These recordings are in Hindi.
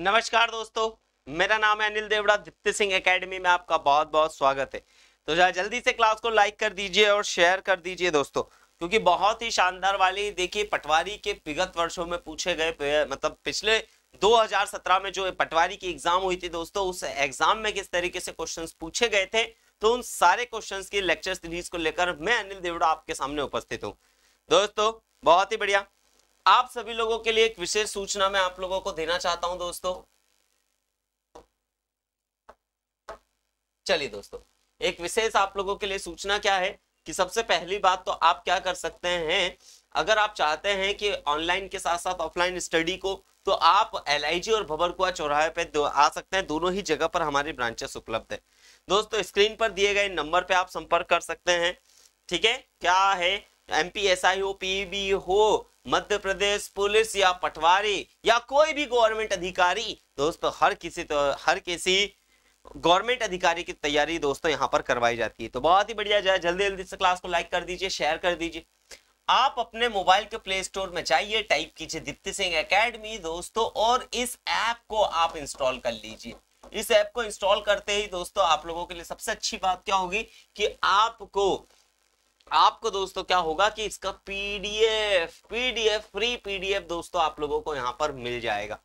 नमस्कार दोस्तों मेरा नाम है अनिल देवड़ा दीप्ति सिंह एकेडमी में आपका बहुत बहुत स्वागत है तो जरा जल्दी से क्लास को लाइक कर दीजिए और शेयर कर दीजिए दोस्तों क्योंकि बहुत ही शानदार वाली देखिए पटवारी के विगत वर्षों में पूछे गए मतलब पिछले 2017 में जो पटवारी की एग्जाम हुई थी दोस्तों उस एग्जाम में किस तरीके से क्वेश्चन पूछे गए थे तो उन सारे क्वेश्चन की लेक्चर सीरीज को लेकर मैं अनिल देवड़ा आपके सामने उपस्थित हूँ दोस्तों बहुत ही बढ़िया आप सभी लोगों के लिए एक विशेष सूचना मैं आप लोगों को देना चाहता हूं दोस्तों चलिए दोस्तों एक विशेष आप लोगों के लिए सूचना क्या है कि सबसे पहली बात तो आप क्या कर सकते हैं अगर आप चाहते हैं कि ऑनलाइन के साथ साथ ऑफलाइन स्टडी को तो आप एल और भवरकुआ चौराहे पे आ सकते हैं दोनों ही जगह पर हमारे ब्रांचेस उपलब्ध है दोस्तों स्क्रीन पर दिए गए नंबर पे आप संपर्क कर सकते हैं ठीक है क्या है एम पी एस आई हो पी बी हो मध्य प्रदेश पुलिस या पटवारी या कोई भी गवर्नमेंट अधिकारी दोस्तों हर किसी तो हर किसी गवर्नमेंट अधिकारी की तैयारी दोस्तों यहाँ पर करवाई जाती है तो बहुत ही बढ़िया जाए जल्दी जल्दी से क्लास को लाइक कर दीजिए शेयर कर दीजिए आप अपने मोबाइल के प्ले स्टोर में जाइए टाइप कीजिए दीप्ति सिंह एकेडमी दोस्तों और इस ऐप को आप इंस्टॉल कर लीजिए इस ऐप को इंस्टॉल करते ही दोस्तों आप लोगों के लिए सबसे अच्छी बात क्या होगी कि आपको आपको दोस्तों क्या होगा कि इसका पीडीएफ पीडीएफ फ्री पीडीएफ दोस्तों आप लोगों को यहाँ पर मिल जाएगा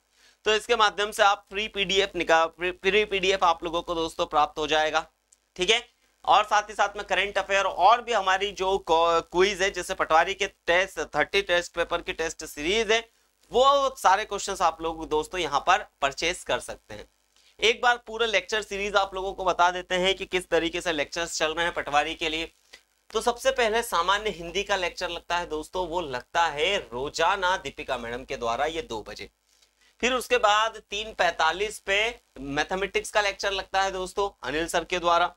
तो इसके माध्यम से आप फ्री पीडीएफ निकाल फ्री पीडीएफ आप लोगों को दोस्तों प्राप्त हो जाएगा ठीक है और साथ ही साथ में करंट अफेयर और भी हमारी जो क्विज है जैसे पटवारी के टेस्ट थर्टी टेस्ट पेपर की टेस्ट सीरीज है वो सारे क्वेश्चंस आप लोग दोस्तों यहाँ पर परचेस कर सकते हैं एक बार पूरा लेक्चर सीरीज आप लोगों को बता देते हैं कि किस तरीके से लेक्चर्स चल रहे हैं पटवारी के लिए तो सबसे पहले सामान्य हिंदी का लेक्चर लगता है दोस्तों वो लगता है रोजाना दीपिका मैडम के द्वारा ये दो बजे फिर उसके बाद तीन पैतालीस पे मैथमेटिक्स का लेक्चर लगता है दोस्तों अनिल सर के द्वारा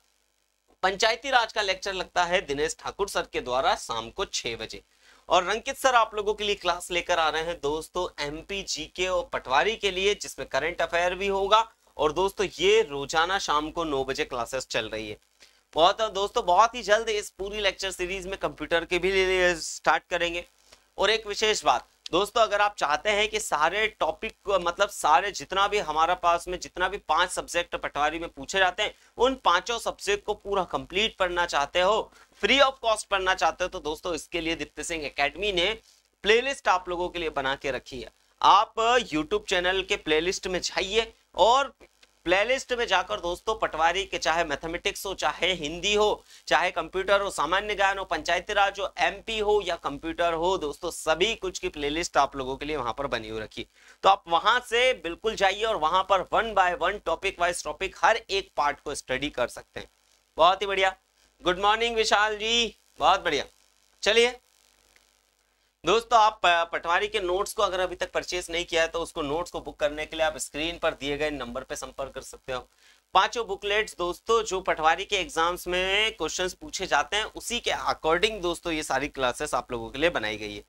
पंचायती राज का लेक्चर लगता है दिनेश ठाकुर सर के द्वारा शाम को छह बजे और रंकित सर आप लोगों के लिए क्लास लेकर आ रहे हैं दोस्तों एमपी जीके और पटवारी के लिए जिसमें करंट अफेयर भी होगा और दोस्तों ये रोजाना शाम को नौ बजे क्लासेस चल रही है बहुत दोस्तों बहुत ही जल्द इस पूरी लेक्चर सीरीज में कंप्यूटर के भी स्टार्ट करेंगे और एक विशेष बात दोस्तों अगर आप चाहते हैं कि सारे टॉपिक मतलब सारे जितना भी हमारा पास में जितना भी पांच सब्जेक्ट पटवारी में पूछे जाते हैं उन पांचों सब्जेक्ट को पूरा कंप्लीट पढ़ना चाहते हो फ्री ऑफ कॉस्ट पढ़ना चाहते हो तो दोस्तों इसके लिए दीप्ति सिंह एकेडमी ने प्लेलिस्ट आप लोगों के लिए बना के रखी है आप यूट्यूब चैनल के प्लेलिस्ट में जाइए और प्लेलिस्ट में जाकर दोस्तों पटवारी के चाहे मैथमेटिक्स हो चाहे हिंदी हो चाहे कंप्यूटर हो सामान्य ज्ञान हो पंचायती राज हो एमपी हो या कंप्यूटर हो दोस्तों सभी कुछ की प्लेलिस्ट आप लोगों के लिए वहां पर बनी हुई रखी तो आप वहां से बिल्कुल जाइए और वहां पर one by one topic wise topic हर एक पार्ट को स्टडी कर सकते हैं बहुत ही बढ़िया गुड मॉर्निंग विशाल जी बहुत बढ़िया चलिए दोस्तों आप पटवारी के नोट्स को अगर अभी तक परचेस नहीं किया है तो उसको नोट्स को बुक करने के लिए आप स्क्रीन पर दिए गए नंबर पर संपर्क कर सकते हो पांचों बुकलेट्स दोस्तों जो पटवारी के एग्जाम्स में क्वेश्चंस पूछे जाते हैं उसी के अकॉर्डिंग दोस्तों ये सारी क्लासेस आप लोगों के लिए बनाई गई है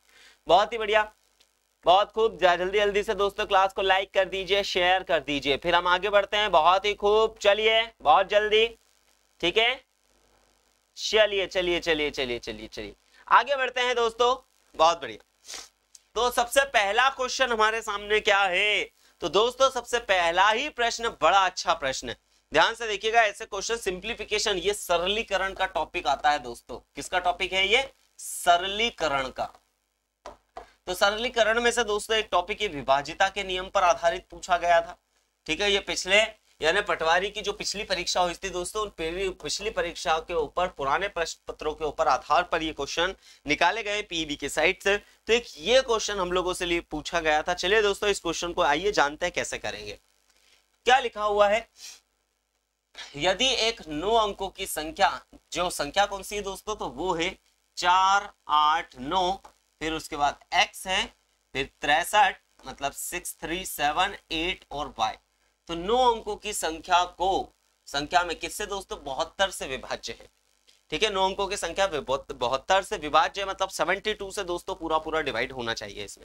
बहुत ही बढ़िया बहुत खूब जल्दी जल्दी से दोस्तों क्लास को लाइक कर दीजिए शेयर कर दीजिए फिर हम आगे बढ़ते हैं बहुत ही खूब चलिए बहुत जल्दी ठीक है चलिए चलिए चलिए चलिए चलिए चलिए आगे बढ़ते हैं दोस्तों बहुत बढ़िया तो सबसे पहला क्वेश्चन हमारे सामने क्या है तो दोस्तों सबसे पहला ही प्रश्न बड़ा अच्छा प्रश्न है ध्यान से देखिएगा ऐसे क्वेश्चन सिंप्लीफिकेशन ये सरलीकरण का टॉपिक आता है दोस्तों किसका टॉपिक है ये सरलीकरण का तो सरलीकरण में से दोस्तों एक टॉपिक ये विभाजिता के नियम पर आधारित पूछा गया था ठीक है ये पिछले यानी पटवारी की जो पिछली परीक्षा हुई थी दोस्तों उन पिछली परीक्षा के ऊपर पुराने प्रश्न पत्रों के ऊपर आधार पर ये क्वेश्चन निकाले गए पीईबी e के साइट से तो एक ये क्वेश्चन हम लोगों से लिए पूछा गया था चलिए दोस्तों इस क्वेश्चन को आइए जानते हैं कैसे करेंगे क्या लिखा हुआ है यदि एक नौ अंकों की संख्या जो संख्या कौन सी है दोस्तों तो वो है चार आठ नौ फिर उसके बाद एक्स है फिर तिरसठ मतलब सिक्स थ्री सेवन एट और वाई तो नौ अंकों की संख्या को संख्या में किससे दोस्तों बहत्तर से विभाज्य है ठीक है नौ अंकों की संख्या बहत्तर से विभाज्य मतलब 72 से दोस्तों पूरा पूरा डिवाइड होना चाहिए इसमें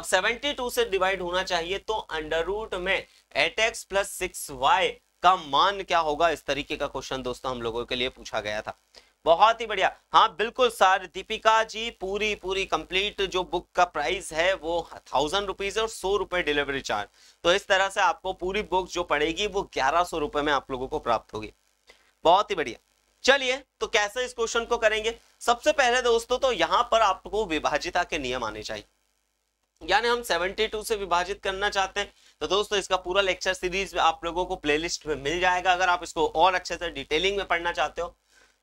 अब 72 से डिवाइड होना चाहिए तो अंडर रूट में eight x plus six y का मान क्या होगा इस तरीके का क्वेश्चन दोस्तों हम लोगों के लिए पूछा गया था बहुत ही बढ़िया हाँ बिल्कुल सर दीपिका जी पूरी पूरी कंप्लीट जो बुक का प्राइस है वो थाउजेंड रुपीज और सौ रुपए डिलीवरी चार्ज तो इस तरह से आपको पूरी बुक जो पड़ेगी वो ग्यारह सौ रुपए में आप लोगों को प्राप्त होगी बहुत ही बढ़िया चलिए तो कैसे इस क्वेश्चन को करेंगे सबसे पहले दोस्तों तो यहाँ पर आपको विभाजिता के नियम आने चाहिए यानी हम टू से विभाजित करना चाहते हैं तो दोस्तों इसका पूरा लेक्चर सीरीज आप लोगों को प्लेलिस्ट में मिल जाएगा अगर आप इसको और अच्छे से डिटेलिंग में पढ़ना चाहते हो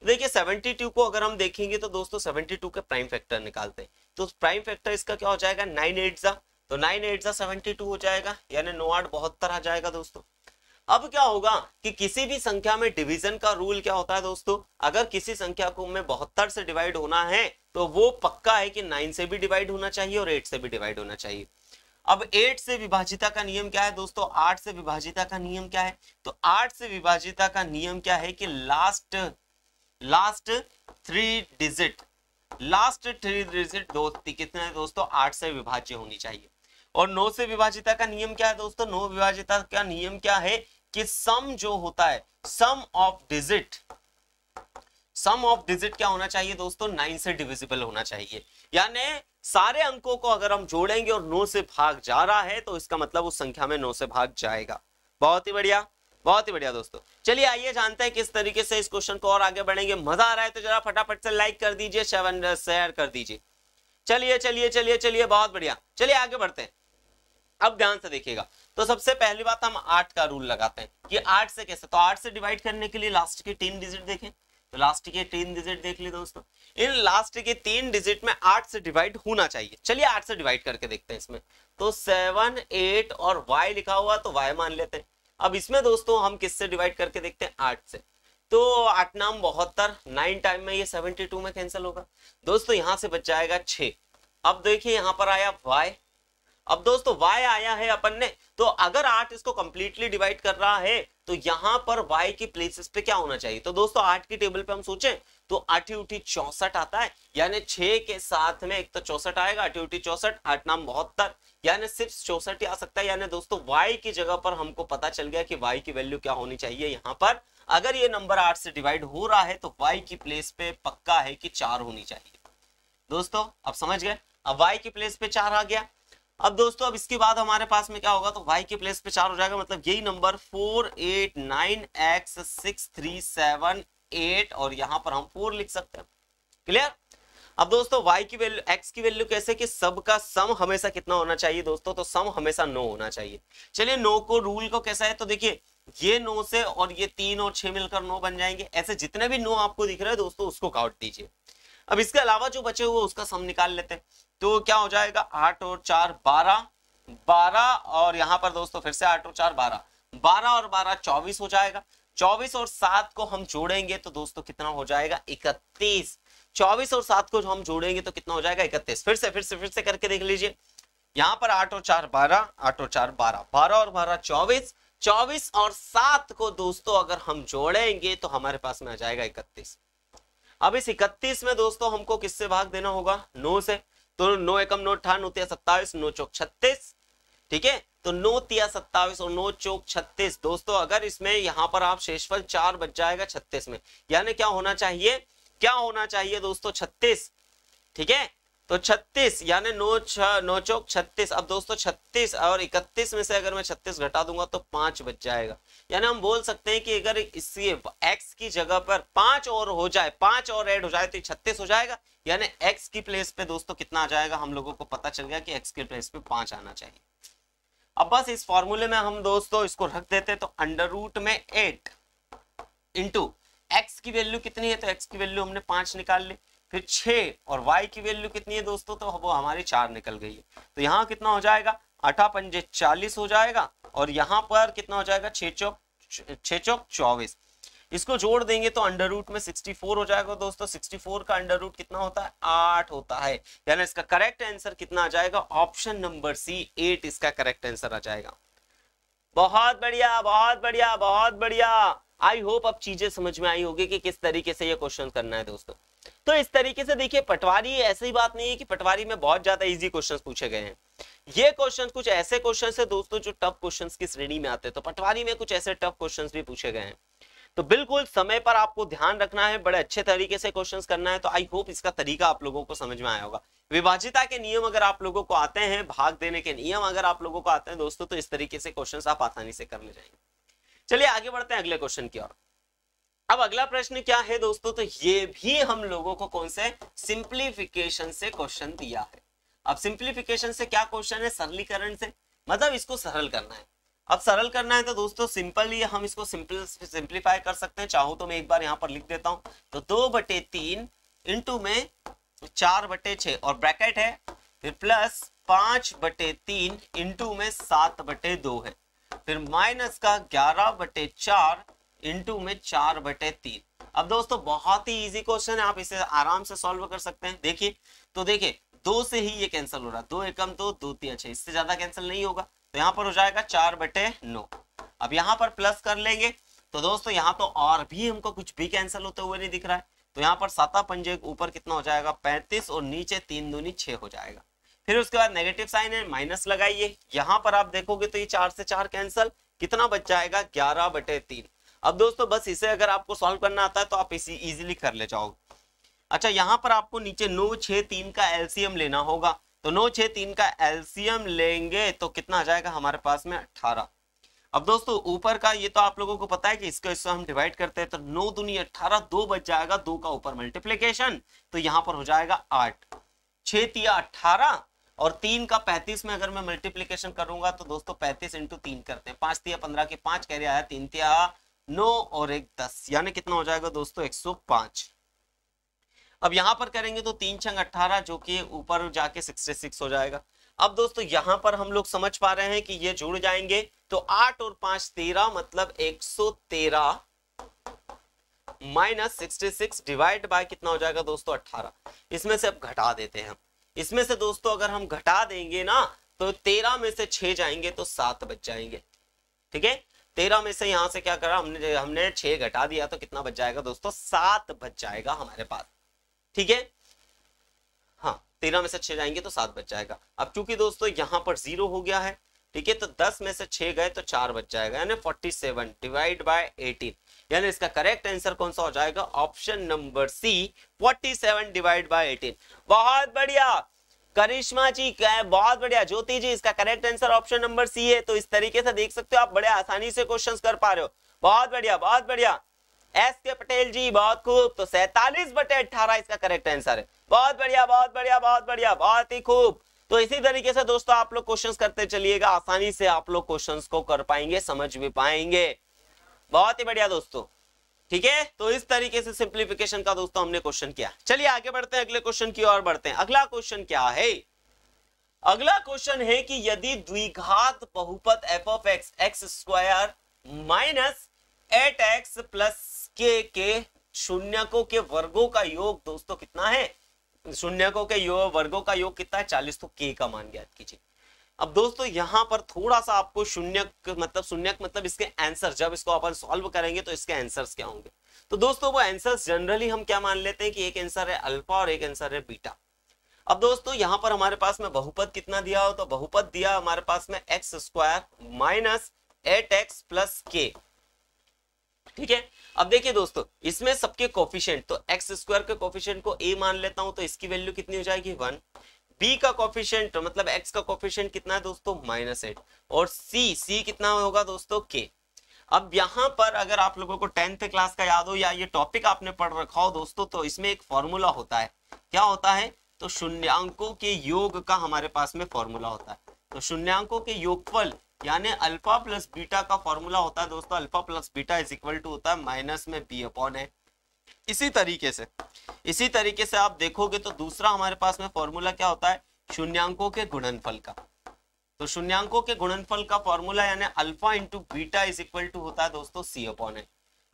देखिए 72 को अगर हम देखेंगे तो दोस्तों 72 के प्राइम फैक्टर निकालते हैं तो प्राइम फैक्टर इसका क्या हो जाएगा नाइन एट जा तो नाइन एट जा सेवेंटी हो जाएगा यानी नो आठ बहत्तर आ जाएगा दोस्तों अब क्या होगा कि किसी भी संख्या में डिवीजन का रूल क्या होता है दोस्तों अगर किसी संख्या को में बहत्तर से डिवाइड होना है तो वो पक्का है कि नाइन से भी डिवाइड होना चाहिए और एट से भी डिवाइड होना चाहिए अब एट से विभाजिता का नियम क्या है दोस्तों आठ से विभाजिता का नियम क्या है तो आठ से विभाजिता का नियम क्या है कि last last three digit last three digit दो कितने दोस्तों आठ से विभाज्य होनी चाहिए और नौ से विभाजिता का नियम क्या है दोस्तों नौ विभाजिता का नियम क्या है कि सम जो होता है sum of digit sum of digit क्या होना चाहिए दोस्तों नाइन से डिविजिबल होना चाहिए यानी सारे अंकों को अगर हम जोड़ेंगे और नौ से भाग जा रहा है तो इसका मतलब उस संख्या में नौ से भाग जाएगा बहुत ही बढ़िया बहुत ही बढ़िया दोस्तों चलिए आइए जानते हैं किस तरीके से इस क्वेश्चन को और आगे बढ़ेंगे मजा आ रहा है तो जरा फटाफट से लाइक कर दीजिए शेयर कर दीजिए चलिए चलिए चलिए चलिए बहुत बढ़िया चलिए आगे बढ़ते हैं अब ध्यान से देखिएगा तो सबसे पहली बात हम आठ का रूल लगाते हैं कि आठ से कैसे तो आठ से डिवाइड करने के लिए लास्ट के तीन डिजिट देखें तो लास्ट के तीन डिजिट देख ली दोस्तों इन लास्ट के तीन डिजिट में आठ से डिवाइड होना चाहिए चलिए आठ से डिवाइड करके देखते हैं इसमें तो सेवन एट और वाई लिखा हुआ तो वाई मान लेते हैं अब इसमें दोस्तों हम किससे डिवाइड करके देखते हैं आठ से तो आठ नाम बहत्तर नाइन टाइम में ये सेवेंटी टू में कैंसिल होगा दोस्तों यहां से बच जाएगा छ अब देखिए यहां पर आया वाई अब दोस्तों वाई आया है अपन ने तो अगर आठ इसको कंप्लीटली डिवाइड कर रहा है तो यहां पर वाई की प्लेसेस पे क्या होना चाहिए तो दोस्तों आठ की टेबल पे हम सोचें तो आठी उठी चौसठ आता है यानी छह के साथ में एक तो चौसठ आएगा आठी उठी चौसठ आठ नाम बहत्तर यानी सिर्फ चौसठ ही आ सकता है यानी दोस्तों वाई की जगह पर हमको पता चल गया कि वाई की वैल्यू क्या होनी चाहिए यहाँ पर अगर ये नंबर आठ से डिवाइड हो रहा है तो वाई की प्लेस पे पक्का है कि चार होनी चाहिए दोस्तों अब समझ गए अब वाई की प्लेस पे चार आ गया अब दोस्तों अब इसके बाद हमारे पास में क्या होगा तो वाई की प्लेस पे चार हो जाएगा मतलब यही number four eight nine x six three seven eight और यहां पर हम फोर लिख सकते हैं क्लियर अब दोस्तों y की वैल्यू x की वैल्यू कैसे कि सब का सम हमेशा कितना होना चाहिए दोस्तों तो सम हमेशा नो होना चाहिए चलिए नो को रूल को कैसा है तो देखिए ये नो से और ये तीन और छह मिलकर नो बन जाएंगे ऐसे जितने भी नो आपको दिख रहे हैं दोस्तों उसको काउट दीजिए अब इसके अलावा जो बचे हुए उसका सम निकाल लेते हैं तो क्या हो जाएगा आठ और चार बारह बारह और यहां पर दोस्तों फिर से आठ और चार बारह बारह और बारह चौबीस हो जाएगा चौबीस और सात को हम जोड़ेंगे तो दोस्तों कितना हो जाएगा इकतीस चौबीस और सात को हम जोड़ेंगे तो कितना हो जाएगा इकतीस फिर से फिर से फिर से करके देख लीजिए यहाँ पर 8 और चार बारह 8 और चार बारह बारह और बारह चौबीस चौबीस और सात को दोस्तों अगर हम जोड़ेंगे तो हमारे पास में आ जाएगा इकतीस अब इस इकतीस में दोस्तों हमको किससे भाग देना होगा नौ से तो नौ एकम नौ अठान होती सत्ताईस नौ चौक छत्तीस ठीक है तो नौ तिया सत्तावीस और नौ चौक छत्तीस दोस्तों अगर इसमें यहां पर आप शेषफल चार बच जाएगा छत्तीस में यानी क्या होना चाहिए क्या होना चाहिए दोस्तों छत्तीस ठीक है तो छत्तीस यानी नौ छ नौ चौक छत्तीस अब दोस्तों छत्तीस और इकतीस में से अगर मैं छत्तीस घटा दूंगा तो पांच बच जाएगा यानी हम बोल सकते हैं कि अगर इसी एक्स की जगह पर पांच और हो जाए पांच और ऐड हो जाए तो छत्तीस हो जाएगा यानी एक्स की प्लेस पे दोस्तों कितना आ जाएगा हम लोगों को पता चल गया कि एक्स की प्लेस पे पांच आना चाहिए अब बस इस फॉर्मूले में हम दोस्तों इसको रख देते तो अंडर रूट में एट इंटू एक्स की वैल्यू कितनी है तो एक्स की वैल्यू हमने पांच निकाल ली फिर छः और वाई की वैल्यू कितनी है दोस्तों तो वो हमारी चार निकल गई है तो यहाँ कितना हो जाएगा अठा पंजे चालीस हो जाएगा और यहाँ पर कितना हो जाएगा छे चौक छे चौक चौबीस इसको जोड़ देंगे तो अंडर रूट में 64 हो जाएगा दोस्तों 64 का अंडर रूट कितना होता है आठ होता है यानी इसका करेक्ट आंसर कितना आ जाएगा ऑप्शन नंबर सी एट इसका करेक्ट आंसर आ जाएगा बहुत बढ़िया बहुत बढ़िया बहुत बढ़िया आई होप अब चीजें समझ में आई होगी कि किस तरीके से ये क्वेश्चन करना है दोस्तों तो इस तरीके से देखिए पटवारी ऐसी बात नहीं है कि पटवारी में बहुत ज्यादा इजी क्वेश्चन पूछे गए हैं ये क्वेश्चन कुछ ऐसे क्वेश्चन है दोस्तों जो टफ क्वेश्चन की श्रेणी में आते हैं तो पटवारी में कुछ ऐसे टफ क्वेश्चन भी पूछे गए हैं तो बिल्कुल समय पर आपको ध्यान रखना है बड़े अच्छे तरीके से क्वेश्चंस करना है तो आई होप इसका तरीका आप लोगों को समझ में आया होगा विभाजिता के नियम अगर आप लोगों को आते हैं भाग देने के नियम अगर आप लोगों को आते हैं दोस्तों तो इस तरीके से क्वेश्चन आप आसानी से कर ले जाएंगे चलिए आगे बढ़ते हैं अगले क्वेश्चन की ओर अब अगला प्रश्न क्या है दोस्तों तो ये भी हम लोगों को कौन से सिंप्लीफिकेशन से क्वेश्चन दिया है अब सिंप्लीफिकेशन से क्या क्वेश्चन है सरलीकरण से मतलब इसको सरल करना है अब सरल करना है तो दोस्तों सिंपली हम इसको सिंपल सिंप्लीफाई कर सकते हैं चाहो तो मैं एक बार यहाँ पर लिख देता हूँ तो दो बटे तीन इंटू में चार बटे छ और ब्रैकेट है फिर प्लस पांच बटे तीन इंटू में सात बटे दो है फिर माइनस का ग्यारह बटे चार इंटू में चार बटे तीन अब दोस्तों बहुत ही इजी क्वेश्चन है आप इसे आराम से सॉल्व कर सकते हैं देखिए तो देखिए दो से ही ये कैंसिल हो रहा है दो एकम दो दो तीन छह अच्छा, इससे ज्यादा कैंसिल नहीं होगा तो यहाँ पर हो जाएगा चार बटे नौ अब यहाँ पर प्लस कर लेंगे तो दोस्तों यहाँ तो और भी हमको कुछ भी कैंसिल होते हुए नहीं दिख रहा है तो यहाँ पर साता पंजे ऊपर कितना हो जाएगा पैंतीस और नीचे तीन दूनी छः हो जाएगा फिर उसके बाद नेगेटिव साइन है माइनस लगाइए यहाँ पर आप देखोगे तो ये चार से चार कैंसिल कितना बच जाएगा ग्यारह बटे तीन अब दोस्तों बस इसे अगर आपको सॉल्व करना आता है तो आप इसे इजीली कर ले जाओगे अच्छा यहाँ पर आपको नीचे नौ छः तीन का एलसीएम लेना होगा तो नौ छः तीन का एल्सियम लेंगे तो कितना आ जाएगा हमारे पास में अट्ठारह अब दोस्तों ऊपर का ये तो आप लोगों को पता है कि इसको इसको हम डिवाइड करते हैं तो नौ दुनी अट्ठारह दो बच जाएगा दो का ऊपर मल्टीप्लीकेशन तो यहाँ पर हो जाएगा आठ छः तिया अट्ठारह और तीन का पैंतीस में अगर मैं मल्टीप्लीकेशन करूंगा तो दोस्तों पैंतीस इंटू तीन करते हैं पांच तिया पंद्रह के पाँच कैरियर आया तीन तिया नौ और एक दस यानी कितना हो जाएगा दोस्तों एक सौ पांच अब यहां पर करेंगे तो तीन छंग अट्ठारह जो कि ऊपर जाके सिक्सटी सिक्स हो जाएगा अब दोस्तों यहाँ पर हम लोग समझ पा रहे हैं कि ये जुड़ जाएंगे तो आठ और पांच तेरह मतलब एक सौ तेरह minus sixty six divide by कितना हो जाएगा दोस्तों अट्ठारह इसमें से अब घटा देते हैं इसमें से दोस्तों अगर हम घटा देंगे ना तो तेरह में से छह जाएंगे तो सात बच जाएंगे ठीक है तेरह में से यहां से क्या करा हमने हमने छह घटा दिया तो कितना बच जाएगा दोस्तों सात बच जाएगा हमारे पास ठीक है हाँ तेरह में से छह जाएंगे तो सात बच जाएगा अब चूंकि दोस्तों यहाँ पर जीरो हो गया है ठीक है तो दस में से छह गए तो चार बच जाएगा यानी forty seven divide by eighteen यानी इसका करेक्ट आंसर कौन सा हो जाएगा option number C forty seven divide by eighteen बहुत बढ़िया करिश्मा जी क्या बहुत बढ़िया ज्योति जी इसका correct answer option number C है तो इस तरीके से देख सकते हो आप बड़े आसानी से क्वेश्चंस कर पा रहे हो बहुत बढ़िया बहुत बढ़िया एस के पटेल जी बहुत खूब तो सैतालीस बटे अट्ठारह इसका करेक्ट आंसर है बहुत बढ़िया बहुत बढ़िया बहुत बढ़िया बहुत ही खूब तो इसी तरीके से दोस्तों आप लोग क्वेश्चंस करते चलिएगा आसानी से आप लोग क्वेश्चंस को कर पाएंगे समझ भी पाएंगे बहुत ही बढ़िया दोस्तों ठीक है तो इस तरीके से सिंप्लीफिकेशन का दोस्तों हमने क्वेश्चन किया चलिए आगे बढ़ते हैं अगले क्वेश्चन की ओर बढ़ते हैं अगला क्वेश्चन क्या है अगला क्वेश्चन है कि यदि द्विघात बहुपत f of x x square minus eight x plus k के शून्यकों के वर्गों का योग दोस्तों कितना है शून्यकों के योग वर्गों का योग कितना है चालीस तो के का मान ज्ञात कीजिए अब दोस्तों यहां पर थोड़ा सा आपको शून्य मतलब शून्य मतलब इसके आंसर जब इसको अपन सॉल्व करेंगे तो इसके आंसर्स क्या होंगे तो दोस्तों वो आंसर्स जनरली हम क्या मान लेते हैं कि एक आंसर है अल्फा और एक आंसर है बीटा अब दोस्तों यहां पर हमारे पास में बहुपद कितना दिया हो तो बहुपद दिया हमारे पास में x square minus eight x plus k ठीक है अब देखिए दोस्तों इसमें सबके कॉफिशियंट तो एक्स स्क्वायर के कॉफिशियंट को ए मान लेता हूं तो इसकी वैल्यू कितनी हो जाएगी वन बी का कॉफिशियंट तो मतलब एक्स का कॉफिशियंट कितना है दोस्तों माइनस एट और सी सी कितना होगा दोस्तों के अब यहाँ पर अगर आप लोगों को टेंथ क्लास का याद हो या ये टॉपिक आपने पढ़ रखा हो दोस्तों तो इसमें एक फॉर्मूला होता है क्या होता है तो शून्यांकों के योग का हमारे पास में फॉर्मूला होता है तो शून्यांकों के योगफल यानी अल्फा प्लस बीटा का फॉर्मूला होता है दोस्तों alpha plus beta is equal to होता है माइनस में बी अपॉन ए इसी तरीके से इसी तरीके से आप देखोगे तो दूसरा हमारे पास में फॉर्मूला क्या होता है शून्यांकों के गुणनफल का तो शून्यांकों के गुणनफल का फॉर्मूला यानी alpha into beta is equal to होता है दोस्तों सी अपॉन ए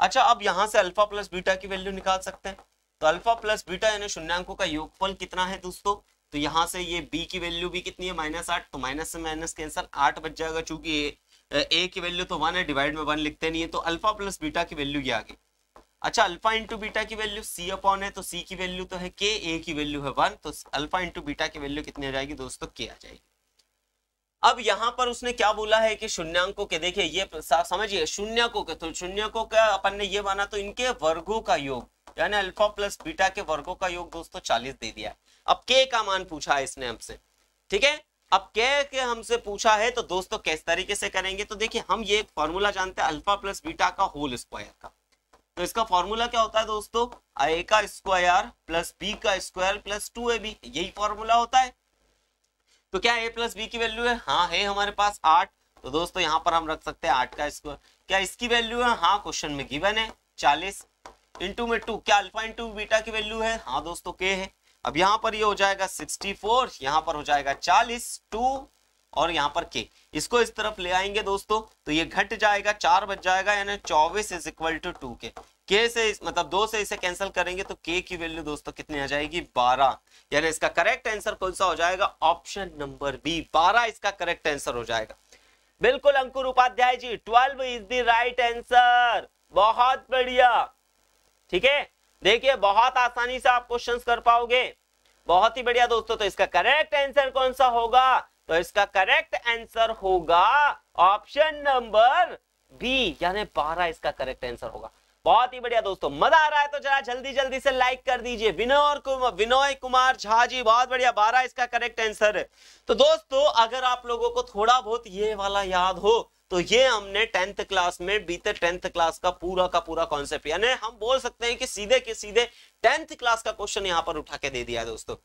अच्छा अब यहां से अल्फा प्लस बीटा की वैल्यू निकाल सकते हैं तो अल्फा प्लस बीटा यानी शून्यांकों का योगफल कितना है दोस्तों तो यहाँ से ये बी की वैल्यू भी कितनी है माइनस आठ तो माइनस से माइनस कैंसर आठ बच जाएगा चूंकि ए की वैल्यू तो वन है डिवाइड में वन लिखते नहीं है तो अल्फा प्लस बीटा की वैल्यू ये आ गई अच्छा अल्फा इंटू बीटा की वैल्यू सी अपॉन है तो सी की वैल्यू तो है के ए की वैल्यू है वन तो अल्फा इंटू बीटा की वैल्यू कितनी आ जाएगी दोस्तों के आ जाएगी अब यहाँ पर उसने क्या बोला है कि शून्यंकों के देखिए ये समझिए शून्यकों के तो शून्यकों का अपन ने ये माना तो इनके वर्गों का योग यानी अल्फा प्लस बीटा के वर्गों का योग दोस्तों चालीस दे दिया है अब के का मान पूछा है इसने हमसे ठीक है अब के के हमसे पूछा है तो दोस्तों तो किस तरीके से करेंगे तो देखिए हम ये एक फॉर्मूला जानते हैं अल्फा प्लस बीटा का होल स्क्वायर का तो इसका फॉर्मूला क्या होता है दोस्तों ए का स्क्वायर प्लस बी का square plus two a b यही फॉर्मूला होता है तो क्या ए प्लस बी की वैल्यू है हाँ है हमारे पास आठ तो दोस्तों यहाँ पर हम रख सकते हैं आठ का स्क्वायर क्या इसकी वैल्यू है हाँ क्वेश्चन में गिवन है चालीस इंटू में टू क्या अल्फा इंटू बीटा की वैल्यू है हाँ दोस्तों के है अब यहां पर ये यह हो जाएगा 64 यहां पर हो जाएगा 40 टू और यहां पर के इसको इस तरफ ले आएंगे दोस्तों तो ये घट जाएगा चार बच जाएगा यानी चौबीस इज इक्वल टू टू के के से मतलब दो से इसे कैंसिल करेंगे तो के की वैल्यू दोस्तों कितनी आ जाएगी बारह यानी इसका करेक्ट आंसर कौन सा हो जाएगा ऑप्शन नंबर बी बारह इसका करेक्ट आंसर हो जाएगा बिल्कुल Ankur Upadhyay ji twelve is the right answer बहुत बढ़िया ठीक है देखिए बहुत आसानी से आप क्वेश्चंस कर पाओगे बहुत ही बढ़िया दोस्तों तो इसका करेक्ट आंसर कौन सा होगा तो इसका करेक्ट आंसर होगा ऑप्शन नंबर बी यानी बारह इसका करेक्ट आंसर होगा बहुत ही बढ़िया दोस्तों मजा आ रहा है तो जरा जल्दी जल्दी से लाइक कर दीजिए विनोर कुमार विनोय कुमार झा जी बहुत बढ़िया बारह इसका करेक्ट आंसर है तो दोस्तों अगर आप लोगों को थोड़ा बहुत ये वाला याद हो तो ये हमने टेंथ क्लास में बीते टेंथ क्लास का पूरा का पूरा कॉन्सेप्ट यानी हम बोल सकते हैं कि सीधे के सीधे टेंथ क्लास का क्वेश्चन यहाँ पर उठा के दे दिया दोस्तों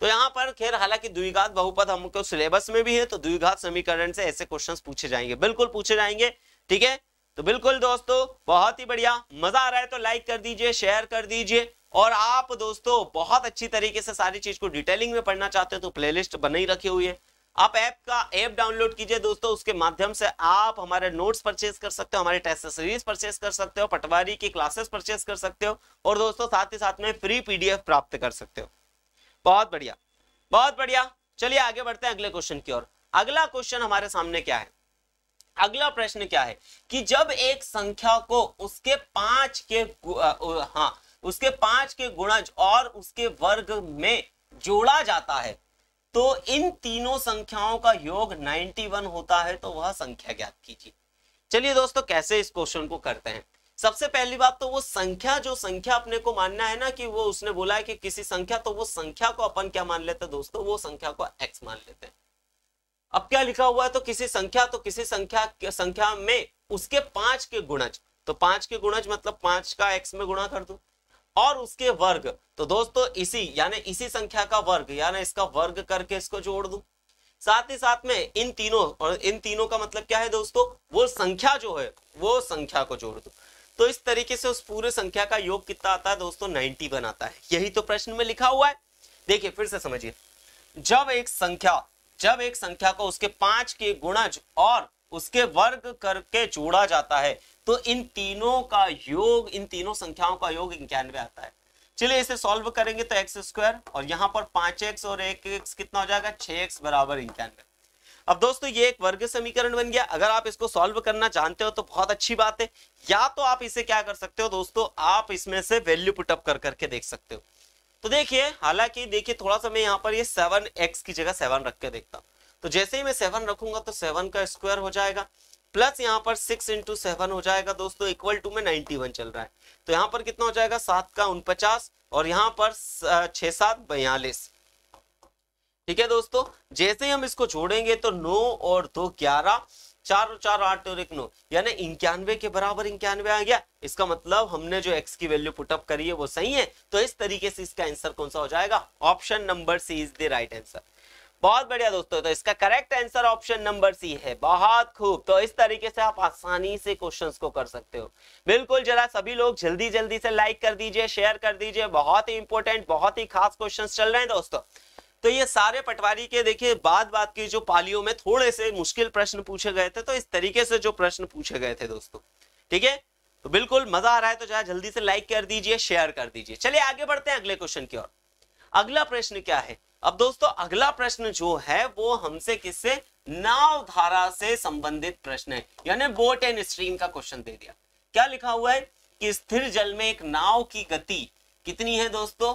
तो यहाँ पर खैर हालांकि द्विघात बहुपद हमको सिलेबस में भी है तो द्विघात समीकरण से ऐसे क्वेश्चंस पूछे जाएंगे बिल्कुल पूछे जाएंगे ठीक है तो बिल्कुल दोस्तों बहुत ही बढ़िया मजा आ रहा है तो लाइक कर दीजिए शेयर कर दीजिए और आप दोस्तों बहुत अच्छी तरीके से सारी चीज को डिटेलिंग में पढ़ना चाहते हो तो प्लेलिस्ट बनाई रखी हुई है आप ऐप का ऐप डाउनलोड कीजिए दोस्तों उसके माध्यम से आप हमारे नोट्स परचेज कर सकते हो हमारे टेस्ट सीरीज परचेज कर सकते हो पटवारी की क्लासेस परचेज कर सकते हो और दोस्तों साथ ही साथ में फ्री पीडीएफ प्राप्त कर सकते हो बहुत बढ़िया बहुत बढ़िया चलिए आगे बढ़ते हैं अगले क्वेश्चन की ओर अगला क्वेश्चन हमारे सामने क्या है अगला प्रश्न क्या है कि जब एक संख्या को उसके पांच के हाँ उसके पांच के गुणज और उसके वर्ग में जोड़ा जाता है तो इन तीनों संख्याओं का योग 91 होता है तो वह संख्या ज्ञात कीजिए चलिए दोस्तों कैसे इस क्वेश्चन को करते हैं सबसे पहली बात तो वो संख्या जो संख्या अपने को मानना है ना कि वो उसने बोला है कि किसी संख्या तो वो संख्या को अपन क्या मान लेते हैं दोस्तों वो संख्या को एक्स मान लेते हैं अब क्या लिखा हुआ है तो किसी संख्या तो किसी संख्या संख्या में उसके पांच के गुणज तो पांच के गुणज मतलब पांच का एक्स में गुणा कर दो और उसके वर्ग तो दोस्तों इसी यानी इसी संख्या का वर्ग यानी इसका वर्ग करके इसको जोड़ दू साथ ही साथ में इन तीनों और इन तीनों का मतलब क्या है दोस्तों वो संख्या जो है वो संख्या को जोड़ दू तो इस तरीके से उस पूरे संख्या का योग कितना आता है दोस्तों 90 बनाता है यही तो प्रश्न में लिखा हुआ है देखिए फिर से समझिए जब एक संख्या जब एक संख्या को उसके पांच के गुणज और उसके वर्ग करके जोड़ा जाता है तो इन तीनों का योग इन तीनों संख्याओं का योग इक्यानवे आता है चलिए इसे सॉल्व करेंगे तो एक्स स्क्वायर और यहाँ पर पांच एक्स और एक एक्स कितना हो जाएगा छह एक्स बराबर इक्यानवे अब दोस्तों ये एक वर्ग समीकरण बन गया अगर आप इसको सॉल्व करना जानते हो तो बहुत अच्छी बात है या तो आप इसे क्या कर सकते हो दोस्तों आप इसमें से वैल्यू पुटअप कर करके देख सकते हो तो देखिए हालांकि देखिए थोड़ा सा मैं यहाँ पर ये सेवन एक्स की जगह सेवन रख के देखता हूँ तो जैसे ही मैं सेवन रखूंगा तो सेवन का स्क्वायर हो जाएगा प्लस यहाँ पर सिक्स इंटू सेवन हो जाएगा दोस्तों इक्वल टू में नाइनटी वन चल रहा है तो यहाँ पर कितना हो जाएगा सात का उनपचास और यहाँ पर छह सात बयालीस ठीक है दोस्तों जैसे ही हम इसको छोड़ेंगे तो नौ और दो ग्यारह चार और चार आठ और एक नौ यानी इक्यानवे के बराबर इक्यानवे आ गया इसका मतलब हमने जो एक्स की वैल्यू पुटअप करी है वो सही है तो इस तरीके से इसका आंसर कौन सा हो जाएगा option number C is the right answer बहुत बढ़िया दोस्तों तो इसका correct answer option number C है बहुत खूब तो इस तरीके से आप आसानी से क्वेश्चंस को कर सकते हो बिल्कुल जरा सभी लोग जल्दी जल्दी से लाइक कर दीजिए शेयर कर दीजिए बहुत ही इंपॉर्टेंट बहुत ही खास क्वेश्चन चल रहे हैं दोस्तों तो ये सारे पटवारी के देखिए बाद बात की जो पालियों में थोड़े से मुश्किल प्रश्न पूछे गए थे तो इस तरीके से जो प्रश्न पूछे गए थे दोस्तों ठीक है तो बिल्कुल मजा आ रहा है तो जरा जल्दी से लाइक कर दीजिए शेयर कर दीजिए चलिए आगे बढ़ते हैं अगले क्वेश्चन की ओर अगला प्रश्न क्या है अब दोस्तों अगला प्रश्न जो है वो हमसे किससे नाव धारा से संबंधित प्रश्न है यानी बोट एंड स्ट्रीम का क्वेश्चन दे दिया क्या लिखा हुआ है कि स्थिर जल में एक नाव की गति कितनी है दोस्तों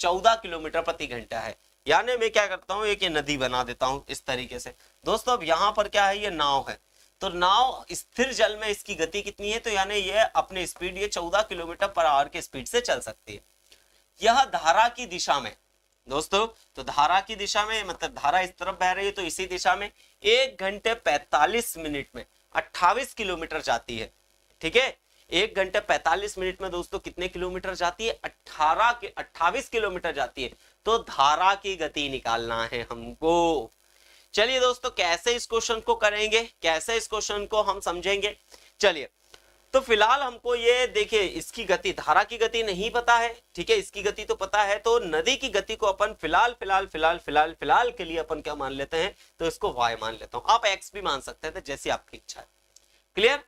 चौदह किलोमीटर प्रति घंटा है यानी मैं क्या करता हूँ एक ये नदी बना देता हूँ इस तरीके से दोस्तों अब यहाँ पर क्या है ये नाव है तो नाव स्थिर जल में इसकी गति कितनी है तो यानी ये अपने स्पीड ये चौदह किलोमीटर पर आवर के स्पीड से चल सकती है यह धारा की दिशा में दोस्तों तो धारा की दिशा में मतलब धारा इस तरफ बह रही है तो इसी दिशा में एक घंटे पैतालीस मिनट में अट्ठाईस किलोमीटर जाती है ठीक है एक घंटे पैतालीस मिनट में दोस्तों कितने किलोमीटर जाती है अट्ठारह के अट्ठाईस किलोमीटर जाती है तो धारा की गति निकालना है हमको चलिए दोस्तों कैसे इस क्वेश्चन को करेंगे कैसे इस क्वेश्चन को हम समझेंगे चलिए तो फिलहाल हमको ये देखिए इसकी गति धारा की गति नहीं पता है ठीक है इसकी गति तो पता है तो नदी की गति को अपन फिलहाल फिलहाल फिलहाल फिलहाल फिलहाल के लिए अपन क्या मान लेते हैं तो इसको वाई मान लेता हूं आप एक्स भी मान सकते हैं तो जैसी आपकी इच्छा है क्लियर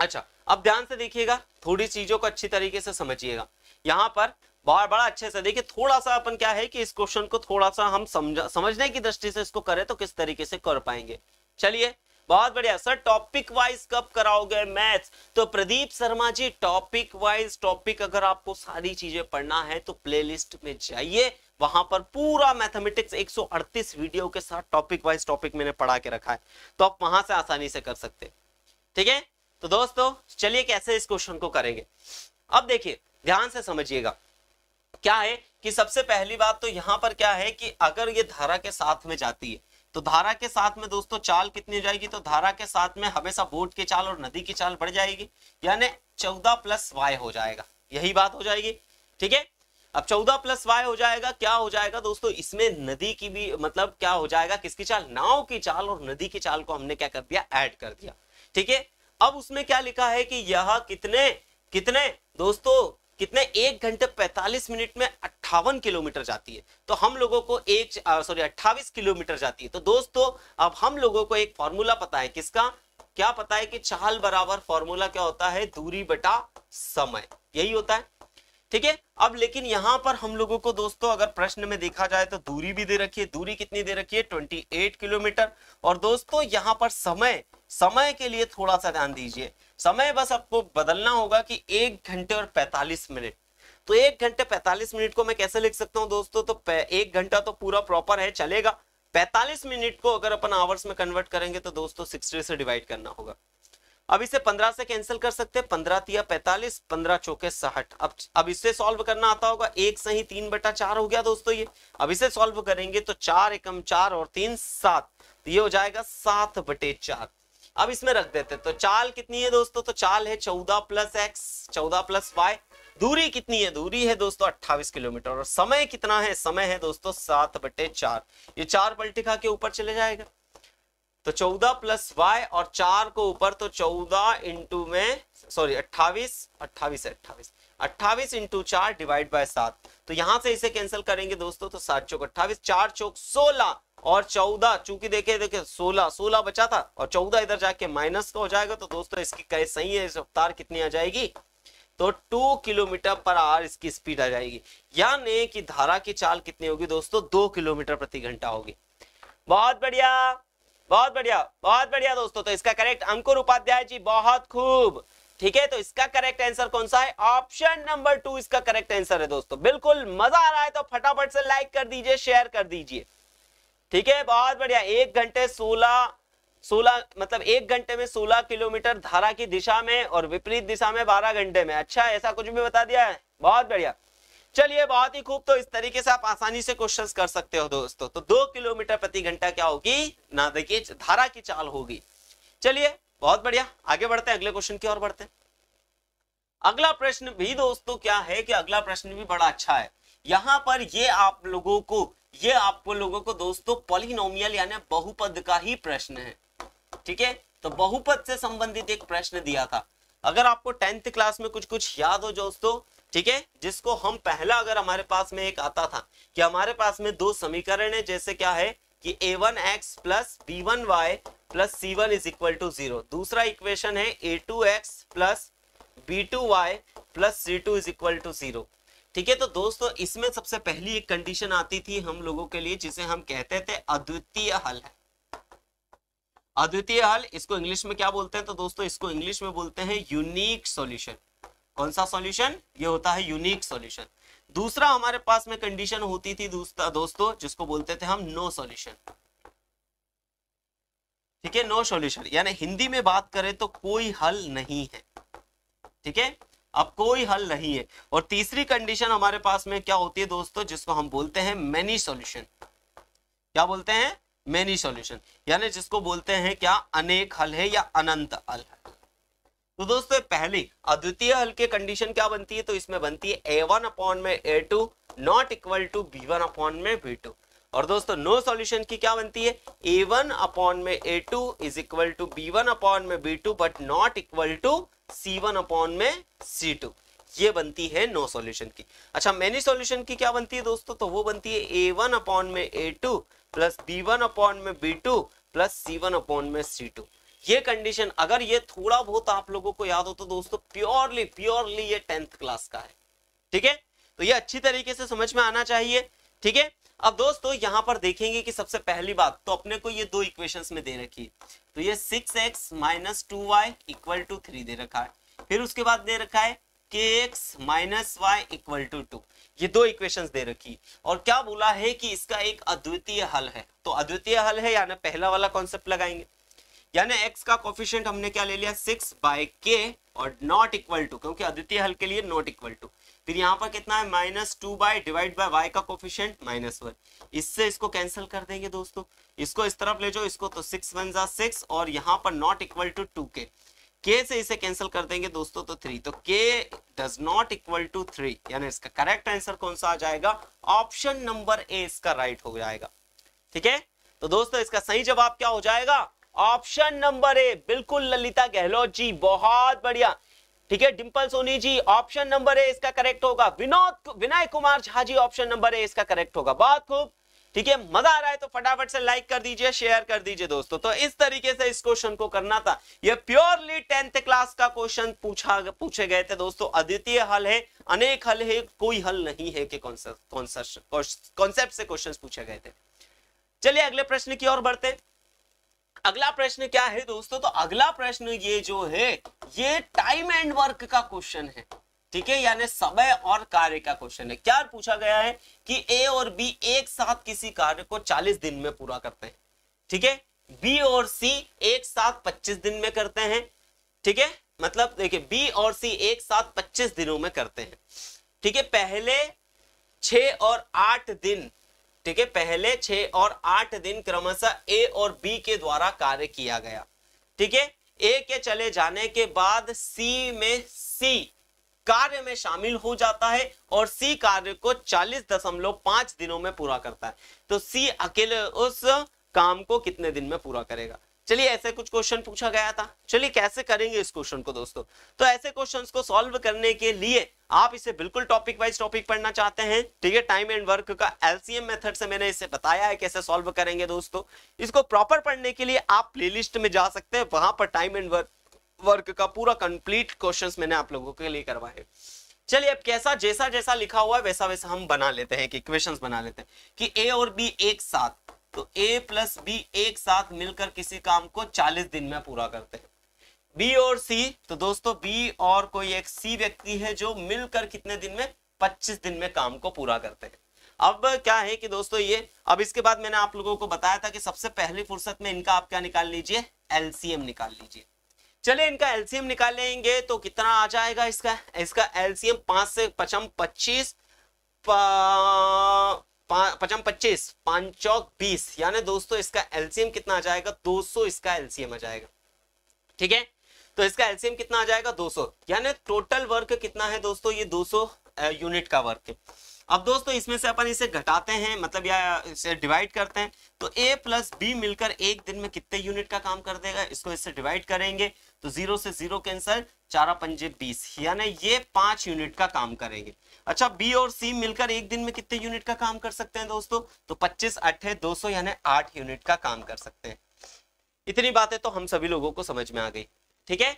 अच्छा अब ध्यान से देखिएगा थोड़ी चीजों को अच्छी तरीके से समझिएगा यहाँ पर बहुत बड़ा अच्छे से देखिए थोड़ा सा अपन क्या है कि इस क्वेश्चन को थोड़ा सा हम समझ समझने की दृष्टि से इसको करें तो किस तरीके से कर पाएंगे चलिए बहुत बढ़िया सर टॉपिक वाइज कब कराओगे मैथ्स तो Pradeep Sharma ji topic wise topic अगर आपको सारी चीजें पढ़ना है तो प्लेलिस्ट में जाइए वहां पर पूरा मैथमेटिक्स 138 वीडियो के साथ टॉपिक वाइज टॉपिक मैंने पढ़ा के रखा है तो आप वहां से आसानी से कर सकते ठीक है तो दोस्तों चलिए कैसे इस क्वेश्चन को करेंगे अब देखिए ध्यान से समझिएगा क्या है कि सबसे पहली बात तो यहां पर क्या है कि अगर ये धारा के साथ में जाती है तो धारा के साथ में दोस्तों चाल कितनी हो जाएगी तो धारा के साथ में हमेशा बोट की चाल और नदी की चाल बढ़ जाएगी यानी चौदह प्लस वाई हो जाएगा यही बात हो जाएगी ठीक है अब चौदह प्लस वाई हो जाएगा क्या हो जाएगा दोस्तों इसमें नदी की भी मतलब क्या हो जाएगा किसकी चाल नाव की चाल और नदी की चाल को हमने क्या कर दिया ऐड कर दिया ठीक है अब उसमें क्या लिखा है कि यह कितने कितने दोस्तों कितने एक घंटे 45 मिनट में अट्ठावन किलोमीटर जाती है तो हम लोगों को एक सॉरी अट्ठावी किलोमीटर जाती है तो दोस्तों अब हम लोगों को एक फॉर्मूला पता है किसका क्या पता है कि चाल बराबर फॉर्मूला क्या होता है दूरी बटा समय यही होता है ठीक है अब लेकिन यहां पर हम लोगों को दोस्तों अगर प्रश्न में देखा जाए तो दूरी भी दे रखी है दूरी कितनी दे रखी है 28 किलोमीटर और दोस्तों यहां पर समय समय के लिए थोड़ा सा ध्यान दीजिए समय बस आपको बदलना होगा कि एक घंटे और पैंतालीस मिनट तो एक घंटे पैंतालीस मिनट को मैं कैसे लिख सकता हूँ दोस्तों तो एक घंटा तो पूरा प्रॉपर है चलेगा 45 मिनट को अगर अपन आवर्स में कन्वर्ट करेंगे तो दोस्तों सिक्सटी से डिवाइड करना होगा अब इसे 15 से कैंसिल कर सकते हैं पंद्रह तिया पैंतालीस पंद्रह चौके साठ अब अब इसे सॉल्व करना आता होगा एक सही तीन बटा चार हो गया दोस्तों ये अब इसे सॉल्व करेंगे तो चार एकम चार और तीन सात तो ये हो जाएगा सात बटे चार अब इसमें रख देते तो चाल कितनी है दोस्तों तो चाल है चौदह प्लस एक्स चौदह प्लस वाई दूरी कितनी है दूरी है दोस्तों 28 किलोमीटर और समय कितना है समय है दोस्तों सात बटे चार ये चार पल्टी खा के ऊपर चले जाएगा तो चौदह प्लस वाई और चार को ऊपर तो चौदह इंटू में सॉरी अट्ठावीस अट्ठावीस अट्ठावीस अट्ठावीस इंटू चार डिवाइड बाय सात तो यहां से इसे कैंसिल करेंगे दोस्तों तो सात चौक अट्ठावीस चार चौक सोलह और चौदह चूंकि देखिए देखिए सोलह सोलह बचा था और चौदह इधर जाके माइनस का तो हो जाएगा तो दोस्तों इसकी कै सही है इस रफ्तार कितनी आ जाएगी तो टू किलोमीटर पर आवर इसकी स्पीड आ जाएगी यानी कि धारा की चाल कितनी होगी दोस्तों दो किलोमीटर प्रति घंटा होगी बहुत बढ़िया बहुत बढ़िया बहुत बढ़िया दोस्तों तो इसका करेक्ट अंकुर उपाध्याय जी बहुत खूब ठीक है तो इसका करेक्ट आंसर कौन सा है ऑप्शन नंबर टू इसका करेक्ट आंसर है दोस्तों बिल्कुल मजा आ रहा है तो फटाफट से लाइक कर दीजिए शेयर कर दीजिए ठीक है बहुत बढ़िया एक घंटे सोलह सोलह मतलब एक घंटे में सोलह किलोमीटर धारा की दिशा में और विपरीत दिशा में बारह घंटे में अच्छा ऐसा कुछ भी बता दिया है बहुत बढ़िया चलिए बहुत ही खूब तो इस तरीके से आप आसानी से क्वेश्चंस कर सकते हो दोस्तों तो दो किलोमीटर प्रति घंटा क्या होगी ना देखिए धारा की चाल होगी चलिए बहुत बढ़िया आगे बढ़ते हैं अगले क्वेश्चन की ओर बढ़ते हैं अगला प्रश्न भी दोस्तों क्या है कि अगला प्रश्न भी बड़ा अच्छा है यहाँ पर ये आप लोगों को ये आपको लोगों को दोस्तों पॉलिनोमियल यानी बहुपद का ही प्रश्न है ठीक है तो बहुपद से संबंधित एक प्रश्न दिया था अगर आपको टेंथ क्लास में कुछ कुछ याद हो दोस्तों ठीक है जिसको हम पहला अगर हमारे पास में एक आता था कि हमारे पास में दो समीकरण है जैसे क्या है कि a one x plus b one y plus c one is equal to zero दूसरा इक्वेशन है a two x plus b two y plus c two is equal to zero ठीक है तो दोस्तों इसमें सबसे पहली एक कंडीशन आती थी हम लोगों के लिए जिसे हम कहते थे अद्वितीय हल है अद्वितीय हल इसको इंग्लिश में क्या बोलते हैं तो दोस्तों इसको इंग्लिश में बोलते हैं यूनिक सॉल्यूशन कौन सा सॉल्यूशन ये होता है यूनिक सॉल्यूशन दूसरा हमारे पास में कंडीशन होती थी दूसरा दोस्तों जिसको बोलते थे हम नो सॉल्यूशन ठीक है नो सॉल्यूशन यानी हिंदी में बात करें तो कोई हल नहीं है ठीक है अब कोई हल नहीं है और तीसरी कंडीशन हमारे पास में क्या होती है दोस्तों जिसको हम बोलते हैं मैनी सॉल्यूशन क्या बोलते हैं मैनी सॉल्यूशन यानी जिसको बोलते हैं क्या अनेक हल है या अनंत हल है तो दोस्तों पहली अद्वितीय हल के कंडीशन क्या बनती है तो इसमें बनती है ए वन अपॉन में a two not equal to b one upon में बी टू और दोस्तों नो सॉल्यूशन की क्या बनती है ए वन अपॉन में a two is equal to b one upon में b two but not equal to c one upon में सी टू ये बनती है नो सॉल्यूशन की अच्छा मैनी सॉल्यूशन की क्या बनती है दोस्तों तो वो बनती है ए वन अपॉन में a two plus b one upon में b two plus c one upon में सी टू ये कंडीशन अगर ये थोड़ा बहुत आप लोगों को याद हो तो दोस्तों प्योरली प्योरली ये टेंथ क्लास का है ठीक है तो ये अच्छी तरीके से समझ में आना चाहिए ठीक है अब दोस्तों यहाँ पर देखेंगे कि सबसे पहली बात तो अपने को ये दो इक्वेशन में दे रखी है तो ये six x minus two y equal to three दे रखा है फिर उसके बाद दे रखा है के x minus y equal to two ये दो इक्वेशंस दे रखी और क्या बोला है कि इसका एक अद्वितीय हल है तो अद्वितीय हल है यानी पहला वाला कॉन्सेप्ट लगाएंगे यानी एक्स का कोफिशियंट हमने क्या ले लिया सिक्स बाय के और नॉट इक्वल टू क्योंकि अद्वितीय हल के लिए नॉट इक्वल टू फिर यहाँ पर कितना है minus two by divide by y का कोफिशियंट माइनस वन इससे इसको कैंसिल कर देंगे दोस्तों इसको इस तरफ ले जाओ इसको तो सिक्स वन जा सिक्स और यहाँ पर नॉट इक्वल टू टू के के से इसे कैंसिल कर देंगे दोस्तों तो थ्री तो के does not equal to three यानी इसका करेक्ट आंसर कौन सा आ जाएगा ऑप्शन नंबर ए इसका राइट हो जाएगा ठीक है तो दोस्तों इसका सही जवाब क्या हो जाएगा ऑप्शन नंबर ए बिल्कुल ललिता गहलोत जी बहुत बढ़िया ठीक है डिम्पल सोनी जी ऑप्शन नंबर है इसका करेक्ट होगा विनोद विनय कुमार झा जी ऑप्शन नंबर है इसका करेक्ट होगा बहुत खूब ठीक है मजा आ रहा है तो फटाफट से लाइक कर दीजिए शेयर कर दीजिए दोस्तों तो इस तरीके से इस क्वेश्चन को करना था ये प्योरली टेंथ क्लास का क्वेश्चन पूछा पूछे गए थे दोस्तों अद्वितीय हल है अनेक हल है कोई हल नहीं है के कॉन्सेप्ट से क्वेश्चन पूछे गए थे चलिए अगले प्रश्न की ओर बढ़ते अगला प्रश्न क्या है दोस्तों तो अगला प्रश्न ये जो है ये टाइम एंड वर्क का क्वेश्चन है ठीक है यानी समय और कार्य का क्वेश्चन है क्या पूछा गया है कि ए और बी एक साथ किसी कार्य को 40 दिन में पूरा करते हैं ठीक है बी और सी एक साथ 25 दिन में करते हैं ठीक है मतलब देखिए बी और सी एक साथ 25 दिनों में करते हैं ठीक है पहले छ और आठ दिन ठीक है पहले छह और आठ दिन क्रमशः ए और बी के द्वारा कार्य किया गया ठीक है ए के चले जाने के बाद सी में सी कार्य में शामिल हो जाता है और सी कार्य को चालीस दशमलव पांच दिनों में पूरा करता है तो सी अकेले उस काम को कितने दिन में पूरा करेगा चलिए ऐसे कुछ क्वेश्चन पूछा गया था चलिए कैसे करेंगे इस क्वेश्चन को दोस्तों तो ऐसे क्वेश्चंस को सॉल्व करने के लिए आप इसे बिल्कुल टॉपिक वाइज टॉपिक पढ़ना चाहते हैं ठीक है टाइम एंड वर्क का एलसीएम मेथड से मैंने इसे बताया है कैसे सॉल्व करेंगे दोस्तों इसको प्रॉपर पढ़ने के लिए आप प्ले में जा सकते हैं वहां पर टाइम एंड वर्क वर्क का पूरा कंप्लीट क्वेश्चन मैंने आप लोगों के लिए करवाए चलिए अब कैसा जैसा जैसा लिखा हुआ है वैसा वैसा हम बना लेते हैं कि इक्वेशंस बना लेते हैं कि ए और बी एक साथ तो ए प्लस बी एक साथ मिलकर किसी काम को चालीस दिन में पूरा करते हैं बी और सी तो दोस्तों बी और कोई एक सी व्यक्ति है जो मिलकर कितने दिन में पच्चीस दिन में काम को पूरा करते हैं अब क्या है कि दोस्तों ये अब इसके बाद मैंने आप लोगों को बताया था कि सबसे पहली फुर्सत में इनका आप क्या निकाल लीजिए एलसीएम निकाल लीजिए चलिए इनका एलसीएम निकाल लेंगे तो कितना आ जाएगा इसका इसका एलसीएम पांच से पचम पच्चीस पचम पच्चीस पांच चौक बीस यानी दोस्तों इसका एलसीएम कितना आ जाएगा 200 इसका एलसीएम आ जाएगा ठीक है तो इसका एलसीएम कितना आ जाएगा 200 यानी टोटल वर्क कितना है दोस्तों ये 200 यूनिट का वर्क है अब दोस्तों इसमें से अपन इसे घटाते हैं मतलब या इसे डिवाइड करते हैं तो ए प्लस बी मिलकर एक दिन में कितने यूनिट का काम कर देगा इसको इससे डिवाइड करेंगे तो जीरो से जीरो कैंसर चारा पंजे बीस यानी ये पांच यूनिट का काम करेंगे अच्छा बी और सी मिलकर एक दिन में कितने यूनिट का काम कर सकते हैं दोस्तों तो पच्चीस अट्ठे दो सौ यानी आठ यूनिट का काम कर सकते हैं इतनी बातें तो हम सभी लोगों को समझ में आ गई ठीक है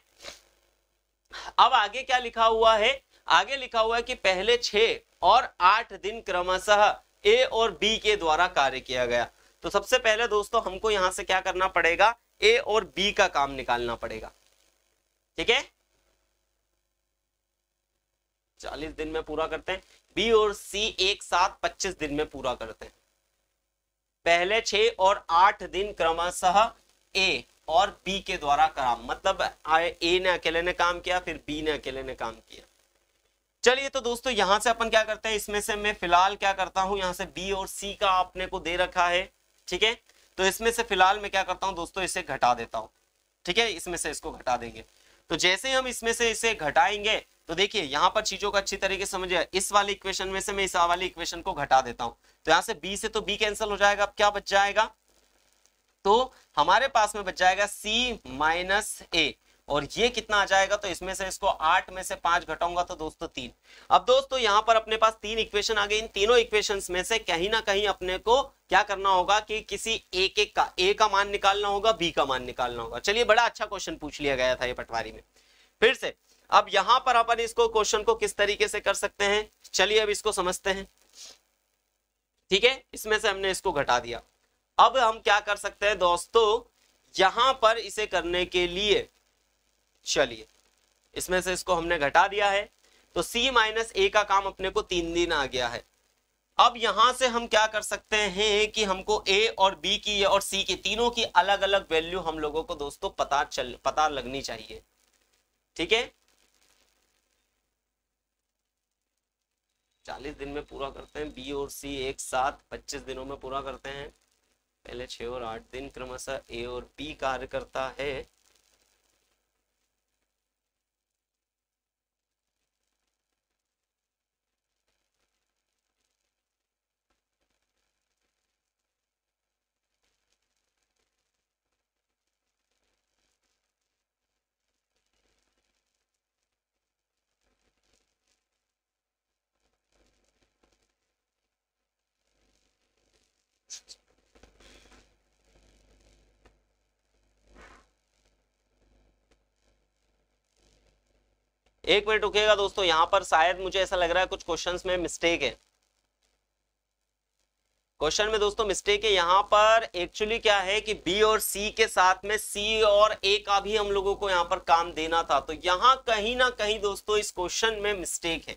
अब आगे क्या लिखा हुआ है आगे लिखा हुआ है कि पहले छ और आठ दिन क्रमशः ए और बी के द्वारा कार्य किया गया तो सबसे पहले दोस्तों हमको यहां से क्या करना पड़ेगा ए और बी का काम निकालना पड़ेगा ठीक है चालीस दिन में पूरा करते हैं बी और सी एक साथ पच्चीस दिन में पूरा करते हैं पहले छ और आठ दिन क्रमशः ए और बी के द्वारा करा मतलब ए ने अकेले ने काम किया फिर बी ने अकेले ने काम किया चलिए तो दोस्तों यहां से अपन क्या करते हैं इसमें से मैं फिलहाल क्या करता हूं यहां से बी और सी का आपने को दे रखा है ठीक है तो इसमें से फिलहाल मैं क्या करता हूं दोस्तों इसे घटा देता हूं ठीक है इसमें से इसको घटा देंगे तो जैसे हम इसमें से इसे घटाएंगे तो देखिए यहाँ पर चीजों को अच्छी तरीके से समझिए इस वाली इक्वेशन में से मैं इस वाली इक्वेशन को घटा देता हूं तो यहां से बी से तो बी कैंसिल हो जाएगा अब क्या बच जाएगा तो हमारे पास में बच जाएगा सी माइनस ए और ये कितना आ जाएगा तो इसमें से इसको आठ में से पांच घटाऊंगा तो दोस्तों तीन अब दोस्तों यहां पर अपने पास तीन इक्वेशन आ गए इन तीनों इक्वेशन में से कहीं ना कहीं अपने को क्या करना होगा कि किसी एक एक का ए का मान निकालना होगा बी का मान निकालना होगा चलिए बड़ा अच्छा क्वेश्चन पूछ लिया गया था ये पटवारी में फिर से अब यहां पर अपन इसको क्वेश्चन को किस तरीके से कर सकते हैं चलिए अब इसको समझते हैं ठीक है इसमें से हमने इसको घटा दिया अब हम क्या कर सकते हैं दोस्तों यहां पर इसे करने के लिए चलिए इसमें से इसको हमने घटा दिया है तो सी माइनस ए का काम अपने को तीन दिन आ गया है अब यहां से हम क्या कर सकते हैं कि हमको ए और बी की और सी की तीनों की अलग अलग वैल्यू हम लोगों को दोस्तों पता चल पता लगनी चाहिए ठीक है चालीस दिन में पूरा करते हैं बी और सी एक साथ पच्चीस दिनों में पूरा करते हैं पहले छ और आठ दिन क्रमशः ए और बी कार्य करता है एक मिनट रुकेगा दोस्तों यहां पर शायद मुझे ऐसा लग रहा है कुछ क्वेश्चन में मिस्टेक है क्वेश्चन में दोस्तों मिस्टेक है यहाँ पर एक्चुअली क्या है कि बी और सी के साथ में सी और ए का भी हम लोगों को यहाँ पर काम देना था तो यहाँ कहीं ना कहीं दोस्तों इस क्वेश्चन में मिस्टेक है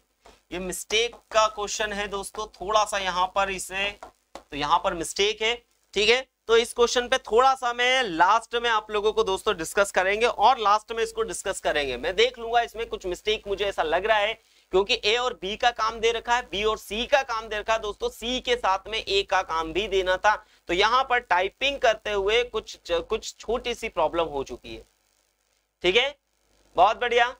ये मिस्टेक का क्वेश्चन है दोस्तों थोड़ा सा यहाँ पर इसे तो यहाँ पर मिस्टेक है ठीक है तो इस क्वेश्चन पे थोड़ा सा मैं लास्ट में आप लोगों को दोस्तों डिस्कस करेंगे और लास्ट में इसको डिस्कस करेंगे मैं देख लूंगा इसमें कुछ मिस्टेक मुझे ऐसा लग रहा है क्योंकि ए और बी का काम दे रखा है बी और सी का काम दे रखा है दोस्तों सी के साथ में ए का काम भी देना था तो यहां पर टाइपिंग करते हुए कुछ कुछ छोटी सी प्रॉब्लम हो चुकी है ठीक है बहुत बढ़िया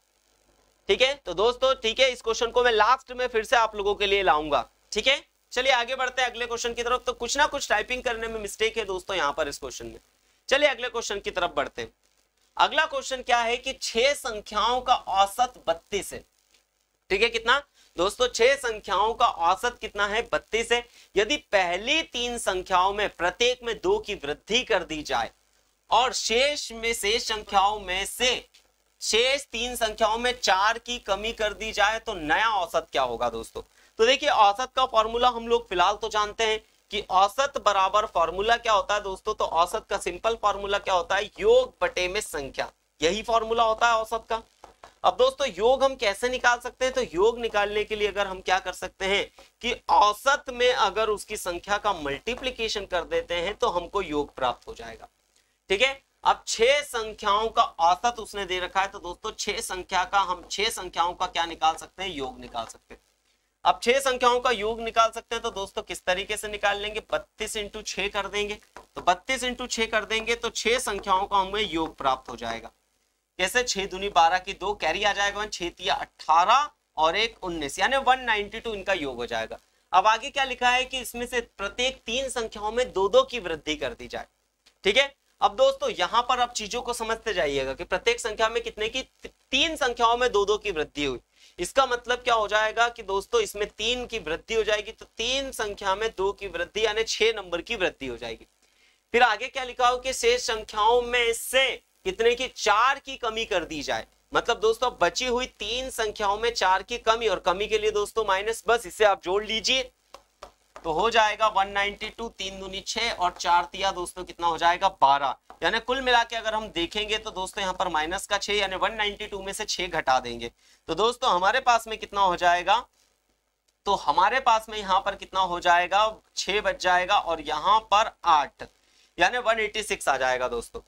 ठीक है तो दोस्तों ठीक है इस क्वेश्चन को मैं लास्ट में फिर से आप लोगों के लिए लाऊंगा ठीक है चलिए आगे बढ़ते हैं अगले क्वेश्चन की तरफ तो कुछ ना कुछ टाइपिंग करने में मिस्टेक है दोस्तों यहाँ पर इस क्वेश्चन में चलिए अगले क्वेश्चन की तरफ बढ़ते हैं अगला क्वेश्चन क्या है कि छह संख्याओं का औसत बत्तीस है ठीक है कितना दोस्तों छह संख्याओं का औसत कितना है बत्तीस है यदि पहली तीन संख्याओं में प्रत्येक में दो की वृद्धि कर दी जाए और शेष में शेष संख्याओं में से शेष तीन संख्याओं में चार की कमी कर दी जाए तो नया औसत क्या होगा दोस्तों तो देखिए औसत का फॉर्मूला हम लोग फिलहाल तो जानते हैं कि औसत बराबर फॉर्मूला क्या होता है दोस्तों तो औसत का सिंपल फॉर्मूला क्या होता है योग बटे में संख्या यही फॉर्मूला होता है औसत का अब दोस्तों योग हम कैसे निकाल सकते हैं तो योग निकालने के लिए अगर हम क्या कर सकते हैं कि औसत में अगर उसकी संख्या का मल्टीप्लीकेशन कर देते हैं तो हमको योग प्राप्त हो जाएगा ठीक है अब छह संख्याओं का औसत उसने दे रखा है तो दोस्तों छह संख्या का हम छह संख्याओं का क्या निकाल सकते हैं योग निकाल सकते हैं अब छह संख्याओं का योग निकाल सकते हैं तो दोस्तों किस तरीके से निकाल लेंगे बत्तीस इंटू छ कर देंगे तो बत्तीस इंटू छ कर देंगे तो छह संख्याओं का हमें योग प्राप्त हो जाएगा जैसे छह दुनी बारह की दो कैरी आ जाएगा छह तिया और एक उन्नीस यानी वन नाइनटी टू इनका योग हो जाएगा अब आगे क्या लिखा है कि इसमें से प्रत्येक तीन संख्याओं में दो दो की वृद्धि कर दी जाए ठीक है अब दोस्तों यहां पर आप चीजों को समझते जाइएगा कि प्रत्येक संख्या में कितने की तीन संख्याओं में दो दो की वृद्धि हुई इसका मतलब क्या हो जाएगा कि दोस्तों इसमें तीन की वृद्धि हो जाएगी तो तीन संख्या में दो की वृद्धि यानी छह नंबर की वृद्धि हो जाएगी फिर आगे क्या लिखा हो कि शेष संख्याओं में इससे कितने की चार की कमी कर दी जाए मतलब दोस्तों बची हुई तीन संख्याओं में चार की कमी और कमी के लिए दोस्तों माइनस बस इसे आप जोड़ लीजिए तो हो जाएगा 192 तीन दूनी छह और चार तिया दोस्तों कितना हो जाएगा 12 यानी कुल मिला के अगर हम देखेंगे तो दोस्तों यहाँ पर माइनस का छह यानी 192 में से छह घटा देंगे तो दोस्तों हमारे पास में कितना हो जाएगा तो हमारे पास में यहाँ पर कितना हो जाएगा छ बच जाएगा और यहाँ पर आठ यानी वन आ जाएगा दोस्तों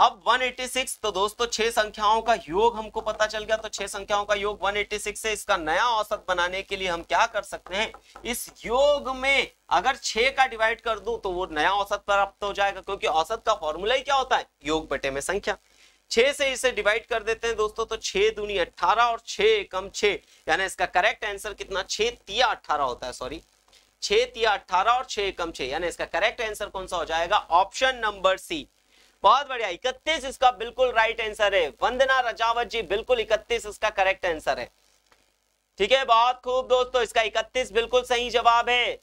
अब 186 तो दोस्तों छह संख्याओं का योग हमको पता चल गया तो छह संख्याओं का योग 186 से इसका नया औसत बनाने के लिए हम क्या कर सकते हैं इस योग में अगर छह का डिवाइड कर दूं तो वो नया औसत प्राप्त हो जाएगा क्योंकि औसत का फॉर्मूला ही क्या होता है योग बटे में संख्या छह से इसे डिवाइड कर देते हैं दोस्तों तो छह दूनी अट्ठारह और छह कम छह यानी इसका करेक्ट आंसर कितना छे तिया अट्ठारह होता है सॉरी छिया अट्ठारह और छह कम छह यानी इसका करेक्ट आंसर कौन सा हो जाएगा ऑप्शन नंबर सी बहुत बढ़िया इकतीस इसका बिल्कुल राइट आंसर है वंदना रजावत जी बिल्कुल इकतीस इसका करेक्ट आंसर है ठीक है बहुत खूब दोस्तों इसका इकतीस बिल्कुल सही जवाब है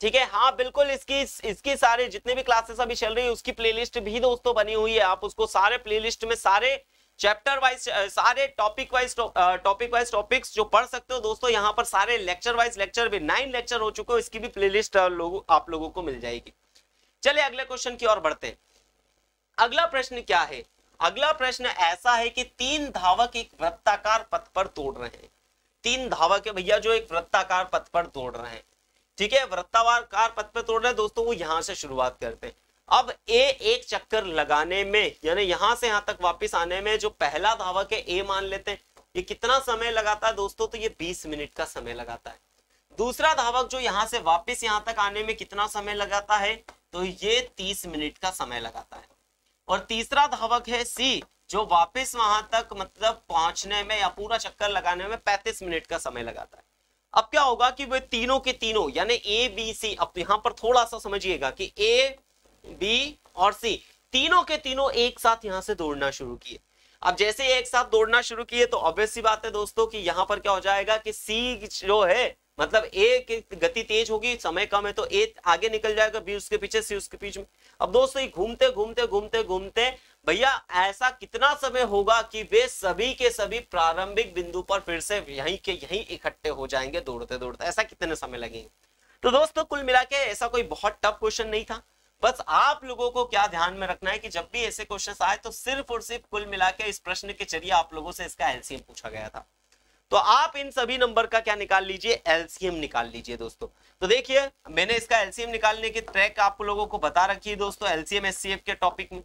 ठीक है हाँ बिल्कुल इसकी इसकी सारे जितने भी क्लासेस अभी चल रही है उसकी प्लेलिस्ट भी दोस्तों बनी हुई है आप उसको सारे प्लेलिस्ट में सारे चैप्टर वाइज सारे topic wise topic wise topics जो पढ़ सकते हो दोस्तों यहाँ पर सारे लेक्चर वाइज लेक्चर भी नाइन लेक्चर हो चुके हो इसकी भी प्ले लोग आप लोगों को मिल जाएगी चलिए अगले क्वेश्चन की ओर बढ़ते हैं अगला प्रश्न क्या है अगला प्रश्न ऐसा है कि तीन धावक एक वृत्ताकार पथ पर तोड़ रहे हैं तीन धावक है भैया जो एक वृत्ताकार पथ पर तोड़ रहे हैं ठीक है वृत्ताकार पथ पर तोड़ रहे हैं दोस्तों वो यहां से शुरुआत करते हैं अब ए एक चक्कर लगाने में यानी यहां से यहां तक वापस आने में जो पहला धावक है ए मान लेते हैं ये कितना समय लगाता है दोस्तों तो ये बीस मिनट का समय लगाता है दूसरा धावक जो यहाँ से वापस यहाँ तक आने में कितना समय लगाता है तो ये तीस मिनट का समय लगाता है और तीसरा धावक है सी जो वापस वहां तक मतलब पहुंचने में या पूरा चक्कर लगाने में पैंतीस मिनट का समय लगाता है अब क्या होगा कि वे तीनों के तीनों यानी ए बी सी अब यहां पर थोड़ा सा समझिएगा कि ए बी और सी तीनों के तीनों एक साथ यहां से दौड़ना शुरू किए अब जैसे एक साथ दौड़ना शुरू किए तो ऑब्वियस सी बात है दोस्तों कि यहां पर क्या हो जाएगा कि सी जो है मतलब ए की गति तेज होगी समय कम है तो ए आगे निकल जाएगा बी उसके पीछे सी उसके पीछे अब दोस्तों ये घूमते घूमते घूमते घूमते भैया ऐसा कितना समय होगा कि वे सभी के सभी प्रारंभिक बिंदु पर फिर से यहीं के यहीं इकट्ठे हो जाएंगे दौड़ते दौड़ते ऐसा कितने समय लगेंगे तो दोस्तों कुल मिला के ऐसा कोई बहुत टफ क्वेश्चन नहीं था बस आप लोगों को क्या ध्यान में रखना है कि जब भी ऐसे क्वेश्चन आए तो सिर्फ और सिर्फ कुल मिला के इस प्रश्न के जरिए आप लोगों से इसका एलसीएम पूछा गया था तो आप इन सभी नंबर का क्या निकाल लीजिए एलसीएम निकाल लीजिए दोस्तों तो देखिए मैंने इसका एलसीएम निकालने की ट्रैक आप लोगों को बता रखी है दोस्तों एलसीएम एस के टॉपिक में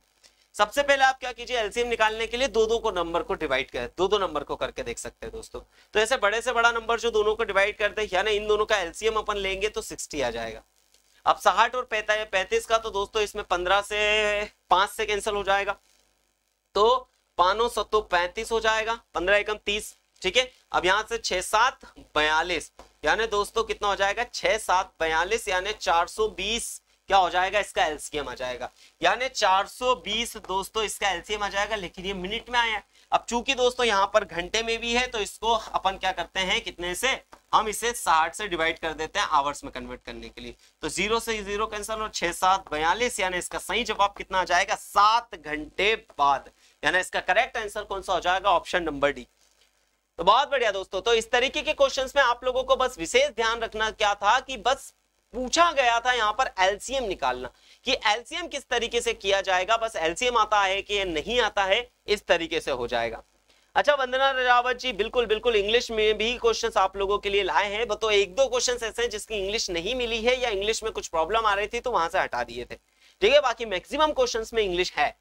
सबसे पहले आप क्या कीजिए एलसीएम निकालने के लिए दो दो को नंबर को डिवाइड कर दो दो नंबर को करके देख सकते हैं दोस्तों तो ऐसे बड़े से बड़ा नंबर जो दोनों को डिवाइड करते हैं यानी इन दोनों का एलसीएम अपन लेंगे तो सिक्सटी आ जाएगा अब साठ और पैंतीस का तो दोस्तों इसमें पंद्रह से पांच से कैंसिल हो जाएगा तो पानो सत्तो पैंतीस हो जाएगा पंद्रह एकम तीस ठीक है अब यहां से छह सात बयालीस यानी दोस्तों कितना हो जाएगा छह सात बयालीस यानी चार सौ बीस क्या हो जाएगा इसका एलसीएम आ जाएगा यानी बीस दोस्तों इसका एलसीएम आ जाएगा लेकिन ये मिनट में आया अब चूंकि दोस्तों यहाँ पर घंटे में भी है तो इसको अपन क्या करते हैं कितने से हम इसे साठ से डिवाइड कर देते हैं आवर्स में कन्वर्ट करने के लिए तो जीरो से जीरो कैंसल और छह सात बयालीस यानी इसका सही जवाब कितना आ जाएगा सात घंटे बाद यानी इसका करेक्ट आंसर कौन सा हो जाएगा ऑप्शन नंबर डी तो बहुत बढ़िया दोस्तों तो इस तरीके के क्वेश्चंस में आप लोगों को बस विशेष ध्यान रखना क्या था कि बस पूछा गया था यहाँ पर एलसीएम निकालना कि एलसीएम किस तरीके से किया जाएगा बस एलसीएम आता है कि नहीं आता है इस तरीके से हो जाएगा अच्छा वंदना रावत जी बिल्कुल बिल्कुल इंग्लिश में भी क्वेश्चन आप लोगों के लिए लाए हैं तो एक दो क्वेश्चन ऐसे हैं जिसकी इंग्लिश नहीं मिली है या इंग्लिश में कुछ प्रॉब्लम आ रही थी तो वहां से हटा दिए थे ठीक है बाकी मैक्सिमम क्वेश्चंस में इंग्लिश है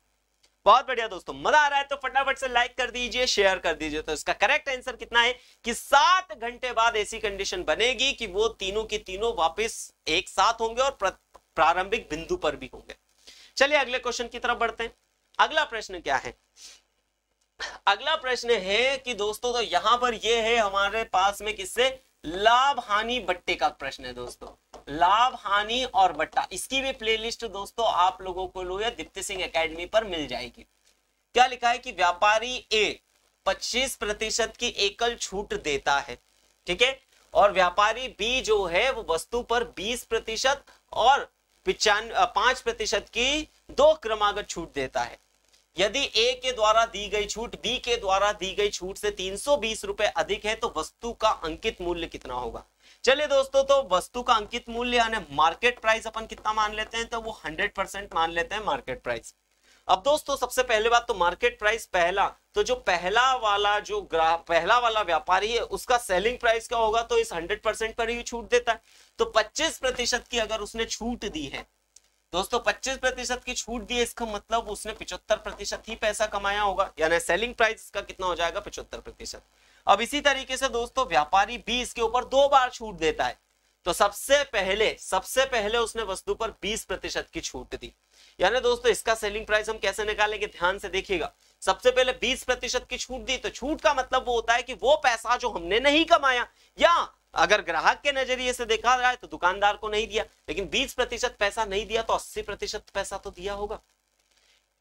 बहुत बढ़िया दोस्तों मजा आ रहा है तो फटाफट से लाइक कर दीजिए शेयर कर दीजिए तो इसका करेक्ट आंसर कितना है कि सात घंटे बाद ऐसी कंडीशन बनेगी कि वो तीनों की तीनों वापस एक साथ होंगे और प्रारंभिक बिंदु पर भी होंगे चलिए अगले क्वेश्चन की तरफ बढ़ते हैं अगला प्रश्न क्या है अगला प्रश्न है कि दोस्तों तो यहां पर यह है हमारे पास में किससे लाभ हानि बट्टे का प्रश्न है दोस्तों लाभ हानि और बट्टा इसकी भी प्लेलिस्ट दोस्तों आप लोगों को लो या दीप्ति सिंह एकेडमी पर मिल जाएगी क्या लिखा है कि व्यापारी ए 25 प्रतिशत की एकल छूट देता है ठीक है और व्यापारी बी जो है वो वस्तु पर 20 प्रतिशत और पिचान पांच प्रतिशत की दो क्रमागत छूट देता है यदि ए के द्वारा दी गई छूट बी के द्वारा दी गई छूट से तीन रुपए अधिक है तो वस्तु का अंकित मूल्य कितना होगा चलिए दोस्तों तो वस्तु का अंकित मूल्य यानी मार्केट प्राइस अपन कितना मान लेते हैं तो वो 100 परसेंट मान लेते हैं मार्केट प्राइस अब दोस्तों सबसे पहले बात तो मार्केट प्राइस पहला तो जो पहला वाला जो ग्राह पहला वाला व्यापारी है उसका सेलिंग प्राइस क्या होगा तो इस 100 परसेंट पर ही छूट देता है तो 25 प्रतिशत की अगर उसने छूट दी है दोस्तों पच्चीस प्रतिशत की छूट दी इसका मतलब उसने पिछहत्तर प्रतिशत ही पैसा कमाया होगा यानी सेलिंग प्राइस इसका कितना हो जाएगा पिछहत्तर प्रतिशत अब इसी तरीके से दोस्तों व्यापारी भी इसके ऊपर दो बार छूट देता है तो सबसे पहले सबसे पहले उसने वस्तु पर 20 प्रतिशत की छूट दी यानी दोस्तों इसका सेलिंग प्राइस हम कैसे निकालेंगे ध्यान से देखिएगा सबसे पहले 20 प्रतिशत की छूट दी तो छूट का मतलब वो होता है कि वो पैसा जो हमने नहीं कमाया या अगर ग्राहक के नजरिए से देखा जाए तो दुकानदार को नहीं दिया लेकिन 20 प्रतिशत पैसा नहीं दिया तो 80 प्रतिशत पैसा तो दिया होगा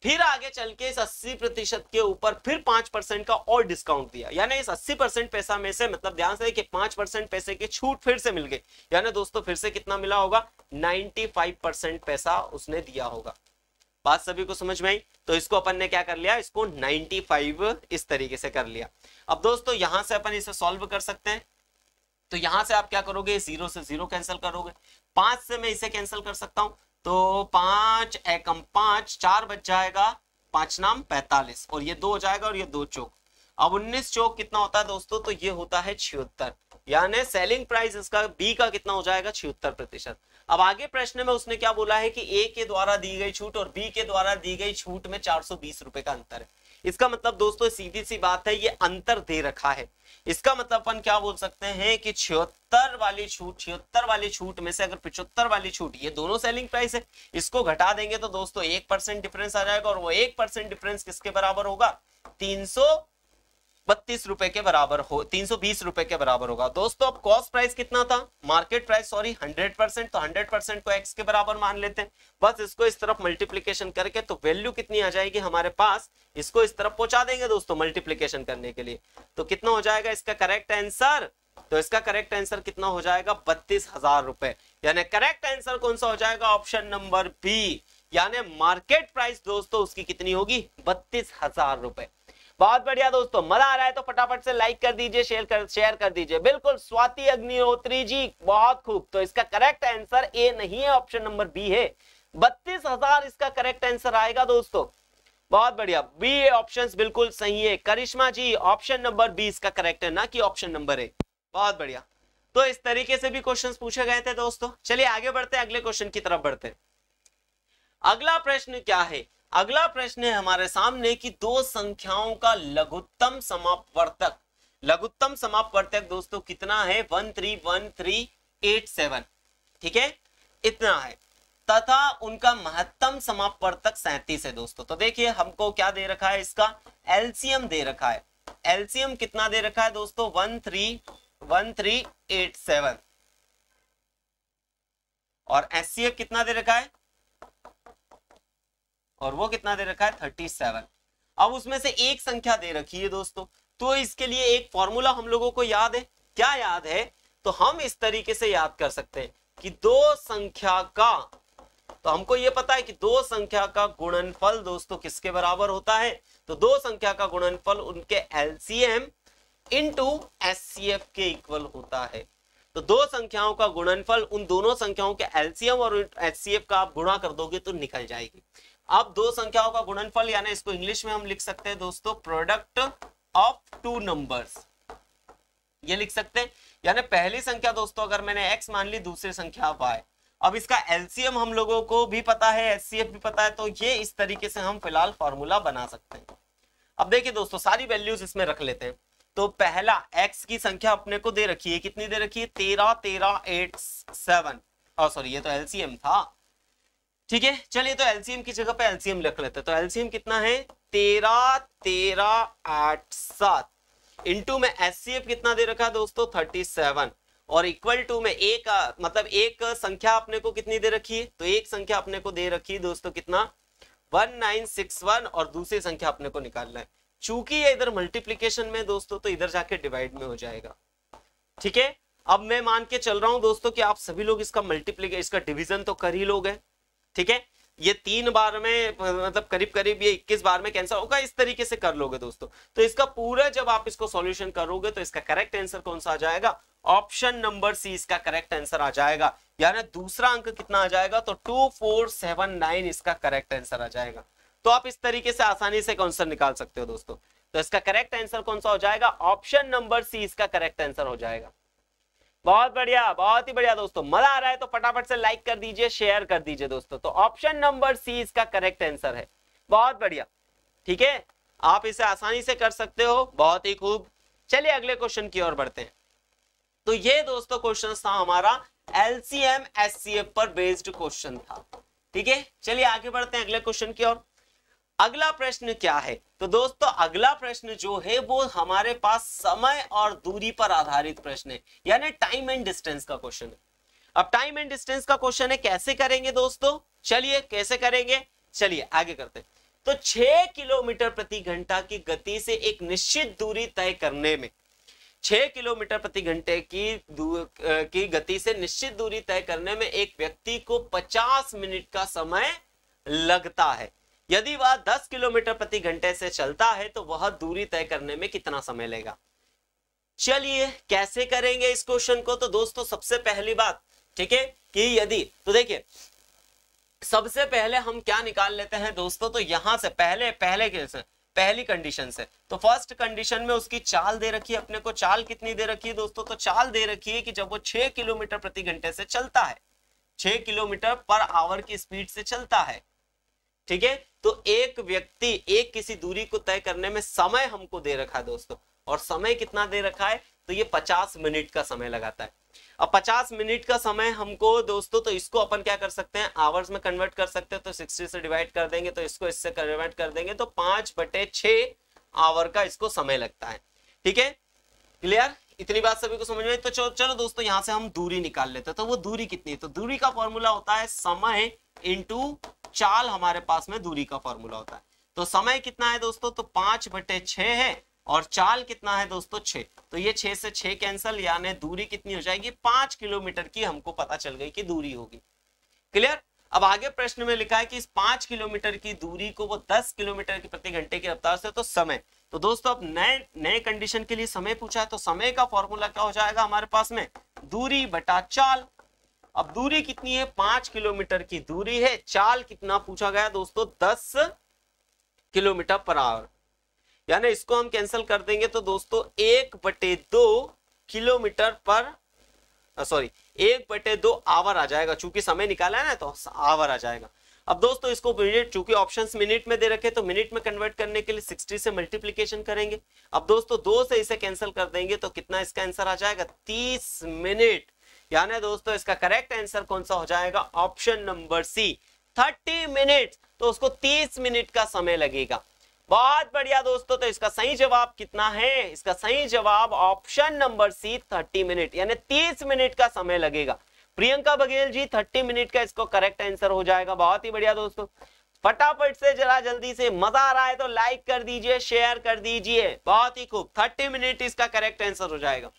फिर आगे चल के इस अस्सी प्रतिशत के ऊपर फिर पांच परसेंट का और डिस्काउंट दिया यानी इस अस्सी परसेंट पैसा में से मतलब ध्यान से देखिए पांच परसेंट पैसे की छूट फिर से मिल गई यानी दोस्तों फिर से कितना मिला होगा फाइव परसेंट पैसा उसने दिया होगा बात सभी को समझ में आई तो इसको अपन ने क्या कर लिया इसको 95 इस तरीके से कर लिया अब दोस्तों यहां से अपन इसे सॉल्व कर सकते हैं तो यहां से आप क्या करोगे जीरो से जीरो कैंसिल करोगे पांच से मैं इसे कैंसिल कर सकता हूं तो पांच एकम पांच चार बच जाएगा पांच नाम पैतालीस और ये दो हो जाएगा और ये दो चौक अब उन्नीस चौक कितना होता है दोस्तों तो ये होता है छिहत्तर यानी सेलिंग प्राइस इसका बी का कितना हो जाएगा छिहत्तर प्रतिशत अब आगे प्रश्न में उसने क्या बोला है कि ए के द्वारा दी गई छूट और बी के द्वारा दी गई छूट में चार सौ बीस रुपए का अंतर है इसका मतलब दोस्तों सीधी सी बात है ये अंतर दे रखा है इसका मतलब अपन क्या बोल सकते हैं कि छिहत्तर वाली छूट छिहत्तर वाली छूट में से अगर पिछहत्तर वाली छूट ये दोनों सेलिंग प्राइस है इसको घटा देंगे तो दोस्तों एक परसेंट डिफरेंस आ जाएगा और वो एक परसेंट डिफरेंस किसके बराबर होगा तीन सौ बत्तीस रुपए के बराबर हो तीन सौ बीस रुपए के बराबर होगा दोस्तों अब कॉस्ट प्राइस कितना था market price sorry hundred percent तो हंड्रेड परसेंट को एक्स के बराबर मान लेते हैं बस इसको इस तरफ मल्टीप्लीकेशन करके तो वैल्यू कितनी आ जाएगी हमारे पास इसको इस तरफ पहुंचा देंगे दोस्तों मल्टीप्लीकेशन करने के लिए तो कितना हो जाएगा इसका करेक्ट आंसर तो इसका करेक्ट आंसर कितना हो जाएगा बत्तीस हजार रुपए यानी करेक्ट आंसर कौन सा हो जाएगा ऑप्शन नंबर बी यानी मार्केट प्राइस दोस्तों उसकी कितनी होगी बत्तीस हजार रुपए बहुत बढ़िया दोस्तों मजा आ रहा है तो फटाफट से लाइक कर दीजिए शेयर कर शेयर कर दीजिए बिल्कुल स्वाति अग्निहोत्री जी बहुत खूब तो इसका करेक्ट आंसर ए नहीं है ऑप्शन नंबर बी है बत्तीस हजार इसका करेक्ट आंसर आएगा दोस्तों बहुत बढ़िया बी ऑप्शन बिल्कुल सही है Karishma ji option number B इसका करेक्ट है ना कि ऑप्शन नंबर ए बहुत बढ़िया तो इस तरीके से भी क्वेश्चंस पूछे गए थे दोस्तों चलिए आगे बढ़ते हैं अगले क्वेश्चन की तरफ बढ़ते हैं अगला प्रश्न क्या है अगला प्रश्न है हमारे सामने कि दो संख्याओं का लघुत्तम समापवर्तक लघुत्तम समापवर्तक दोस्तों कितना है one three one three eight seven ठीक है इतना है तथा उनका महत्तम समापवर्तक सैंतीस है दोस्तों तो देखिए हमको क्या दे रखा है इसका एलसीएम दे रखा है एलसीएम कितना दे रखा है दोस्तों one three one three eight seven और एस कितना दे रखा है और वो कितना दे रखा है थर्टी सेवन अब उसमें से एक संख्या दे रखी है दोस्तों तो इसके लिए एक फॉर्मूला हम लोगों को याद है क्या याद है तो हम इस तरीके से याद कर सकते हैं कि दो संख्या का तो हमको ये पता है कि दो संख्या का गुणनफल दोस्तों किसके बराबर होता है तो दो संख्या का गुणनफल उनके एलसीएम इनटू एससीएफ के इक्वल होता है तो दो संख्याओं का गुणनफल उन दोनों संख्याओं के एलसीएम और एचसीएफ का आप गुणा कर दोगे तो निकल जाएगी अब दो संख्याओं का गुणनफल यानी इसको इंग्लिश में हम लिख सकते हैं दोस्तों प्रोडक्ट ऑफ टू नंबर्स ये लिख सकते हैं यानी पहली संख्या दोस्तों अगर मैंने एक्स मान ली दूसरी संख्या वाई अब इसका एलसीएम हम लोगों को भी पता है एस भी पता है तो ये इस तरीके से हम फिलहाल फॉर्मूला बना सकते हैं अब देखिए दोस्तों सारी वैल्यूज इसमें रख लेते हैं तो पहला एक्स की संख्या अपने को दे रखी है कितनी दे रखी है तेरह तेरह एट सेवन और सॉरी ये तो एलसीएम था ठीक है चलिए तो एलसीएम की जगह पे एलसीएम लिख लेते हैं तो एलसीएम कितना है तेरह तेरह आठ सात इंटू में एस कितना दे रखा है दोस्तों थर्टी सेवन और इक्वल टू में एक मतलब एक संख्या अपने को कितनी दे रखी है तो एक संख्या अपने को दे रखी है दोस्तों कितना वन नाइन सिक्स वन और दूसरी संख्या अपने को निकालना है चूंकि ये इधर मल्टीप्लीकेशन में दोस्तों तो इधर जाके डिवाइड में हो जाएगा ठीक है अब मैं मान के चल रहा हूं दोस्तों कि आप सभी लोग इसका मल्टीप्लीके इसका डिविजन तो कर ही लोगे ठीक है ये तीन बार में मतलब करीब करीब ये 21 बार में कैंसर होगा इस तरीके से कर लोगे दोस्तों तो इसका पूरा जब आप इसको सॉल्यूशन करोगे तो इसका करेक्ट आंसर कौन सा आ जाएगा ऑप्शन नंबर सी इसका करेक्ट आंसर आ जाएगा यानी दूसरा अंक कितना आ जाएगा तो टू फोर सेवन नाइन इसका करेक्ट आंसर आ जाएगा तो आप इस तरीके से आसानी से आंसर निकाल सकते हो दोस्तों तो इसका करेक्ट आंसर कौन सा हो जाएगा ऑप्शन नंबर सी इसका करेक्ट आंसर हो जाएगा बहुत बढ़िया बहुत ही बढ़िया दोस्तों मजा आ रहा है तो फटाफट से लाइक कर दीजिए शेयर कर दीजिए दोस्तों तो ऑप्शन नंबर सी इसका करेक्ट आंसर है बहुत बढ़िया ठीक है आप इसे आसानी से कर सकते हो बहुत ही खूब चलिए अगले क्वेश्चन की ओर बढ़ते हैं तो ये दोस्तों क्वेश्चन था हमारा सी एफ पर बेस्ड क्वेश्चन था ठीक है चलिए आगे बढ़ते हैं अगले क्वेश्चन की ओर अगला प्रश्न क्या है तो दोस्तों अगला प्रश्न जो है वो हमारे पास समय और दूरी पर आधारित प्रश्न है यानी टाइम एंड डिस्टेंस का क्वेश्चन है अब टाइम एंड डिस्टेंस का क्वेश्चन है कैसे करेंगे दोस्तों चलिए कैसे करेंगे चलिए आगे करते हैं तो छह किलोमीटर प्रति घंटा की गति से एक निश्चित दूरी तय करने में छह किलोमीटर प्रति घंटे की की गति से निश्चित दूरी तय करने में एक व्यक्ति को पचास मिनट का समय लगता है यदि वह 10 किलोमीटर प्रति घंटे से चलता है तो वह दूरी तय करने में कितना समय लेगा चलिए कैसे करेंगे इस क्वेश्चन को तो दोस्तों सबसे पहली बात ठीक है कि यदि तो देखिए सबसे पहले हम क्या निकाल लेते हैं दोस्तों तो यहां से पहले पहले कैसे पहली कंडीशन से तो फर्स्ट कंडीशन में उसकी चाल दे रखी है अपने को चाल कितनी दे रखी है दोस्तों तो चाल दे रखी है कि जब वो छह किलोमीटर प्रति घंटे से चलता है छह किलोमीटर पर आवर की स्पीड से चलता है ठीक है तो एक व्यक्ति एक किसी दूरी को तय करने में समय हमको दे रखा है दोस्तों और समय कितना दे रखा है तो ये पचास मिनट का समय लगाता है अब पचास मिनट का समय हमको दोस्तों तो इसको अपन क्या कर सकते हैं आवर्स में कन्वर्ट कर सकते हैं तो सिक्सटी से डिवाइड कर देंगे तो इसको इससे कन्वर्ट कर देंगे तो पांच बटे छ आवर का इसको समय लगता है ठीक है क्लियर इतनी बात सभी को समझ में तो चलो चलो दोस्तों यहां से हम दूरी निकाल लेते हैं तो वो दूरी कितनी है तो दूरी का फॉर्मूला होता है समय इंटू चाल हमारे पास में दूरी का फॉर्मूला होता है तो समय कितना है दोस्तों तो पांच बटे छ है और चाल कितना है दोस्तों छे तो ये छः से छः कैंसल यानी दूरी कितनी हो जाएगी पांच किलोमीटर की हमको पता चल गई कि दूरी होगी क्लियर अब आगे प्रश्न में लिखा है कि इस पांच किलोमीटर की दूरी को वो दस किलोमीटर की प्रति घंटे की रफ्तार से तो समय तो दोस्तों अब नए नए कंडीशन के लिए समय पूछा है तो समय का फॉर्मूला क्या हो जाएगा हमारे पास में दूरी बटा चाल अब दूरी कितनी है पांच किलोमीटर की दूरी है चाल कितना पूछा गया दोस्तों दस किलोमीटर पर आवर यानी इसको हम कैंसिल कर देंगे तो दोस्तों एक बटे दो किलोमीटर पर सॉरी एक बटे दो आवर आ जाएगा चूंकि समय निकाला है ना तो आवर आ जाएगा अब दोस्तों इसको मिनट चूंकि ऑप्शंस मिनट में दे रखे तो मिनट में कन्वर्ट करने के लिए 60 से मल्टीप्लीकेशन करेंगे अब दोस्तों दो से इसे कैंसिल कर देंगे तो कितना इसका आंसर आ जाएगा 30 मिनट यानी दोस्तों इसका करेक्ट आंसर कौन सा हो जाएगा option number C thirty minute तो उसको तीस मिनट का समय लगेगा बहुत बढ़िया दोस्तों तो इसका सही जवाब कितना है इसका सही जवाब option number C thirty minute यानी तीस मिनट का समय लगेगा प्रियंका बघेल जी थर्टी मिनट का इसको करेक्ट आंसर हो जाएगा बहुत ही बढ़िया दोस्तों फटाफट से जरा जल्दी से मजा आ रहा है तो लाइक कर दीजिए शेयर कर दीजिए बहुत ही खूब थर्टी मिनट इसका करेक्ट आंसर हो जाएगा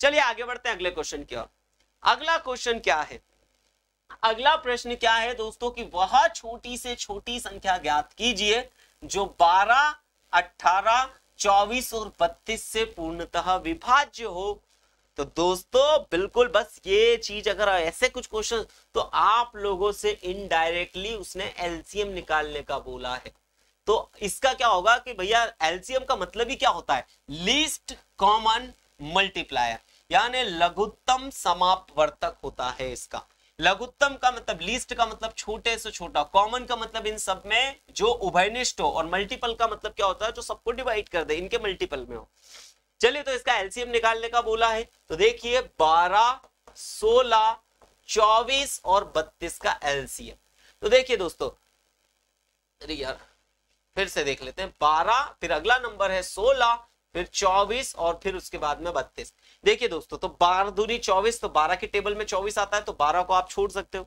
चलिए आगे बढ़ते हैं अगले क्वेश्चन की ओर अगला क्वेश्चन क्या है अगला प्रश्न क्या है दोस्तों कि वह छोटी से छोटी संख्या ज्ञात कीजिए जो 12, 18, 24 और 32 से पूर्णतः विभाज्य हो तो दोस्तों बिल्कुल बस ये चीज अगर ऐसे कुछ क्वेश्चन तो आप लोगों से इनडायरेक्टली उसने एलसीएम निकालने का बोला है तो इसका क्या होगा कि भैया एलसीएम का मतलब ही क्या होता है लीस्ट कॉमन मल्टीप्लायर यानी लघुत्तम समापवर्तक होता है इसका लघुत्तम का मतलब लीस्ट का मतलब छोटे से छोटा कॉमन का मतलब इन सब में जो उभयनिष्ठ हो और मल्टीपल का मतलब क्या होता है जो सबको डिवाइड कर दे इनके मल्टीपल में हो चलिए तो इसका एलसीएम निकालने का बोला है तो देखिए 12, 16, 24 और 32 का एलसीएम तो देखिए दोस्तों अरे यार फिर से देख लेते हैं 12 फिर अगला नंबर है 16 फिर 24 और फिर उसके बाद में 32 देखिए दोस्तों तो बारह दूनी 24 तो 12 के टेबल में 24 आता है तो 12 को आप छोड़ सकते हो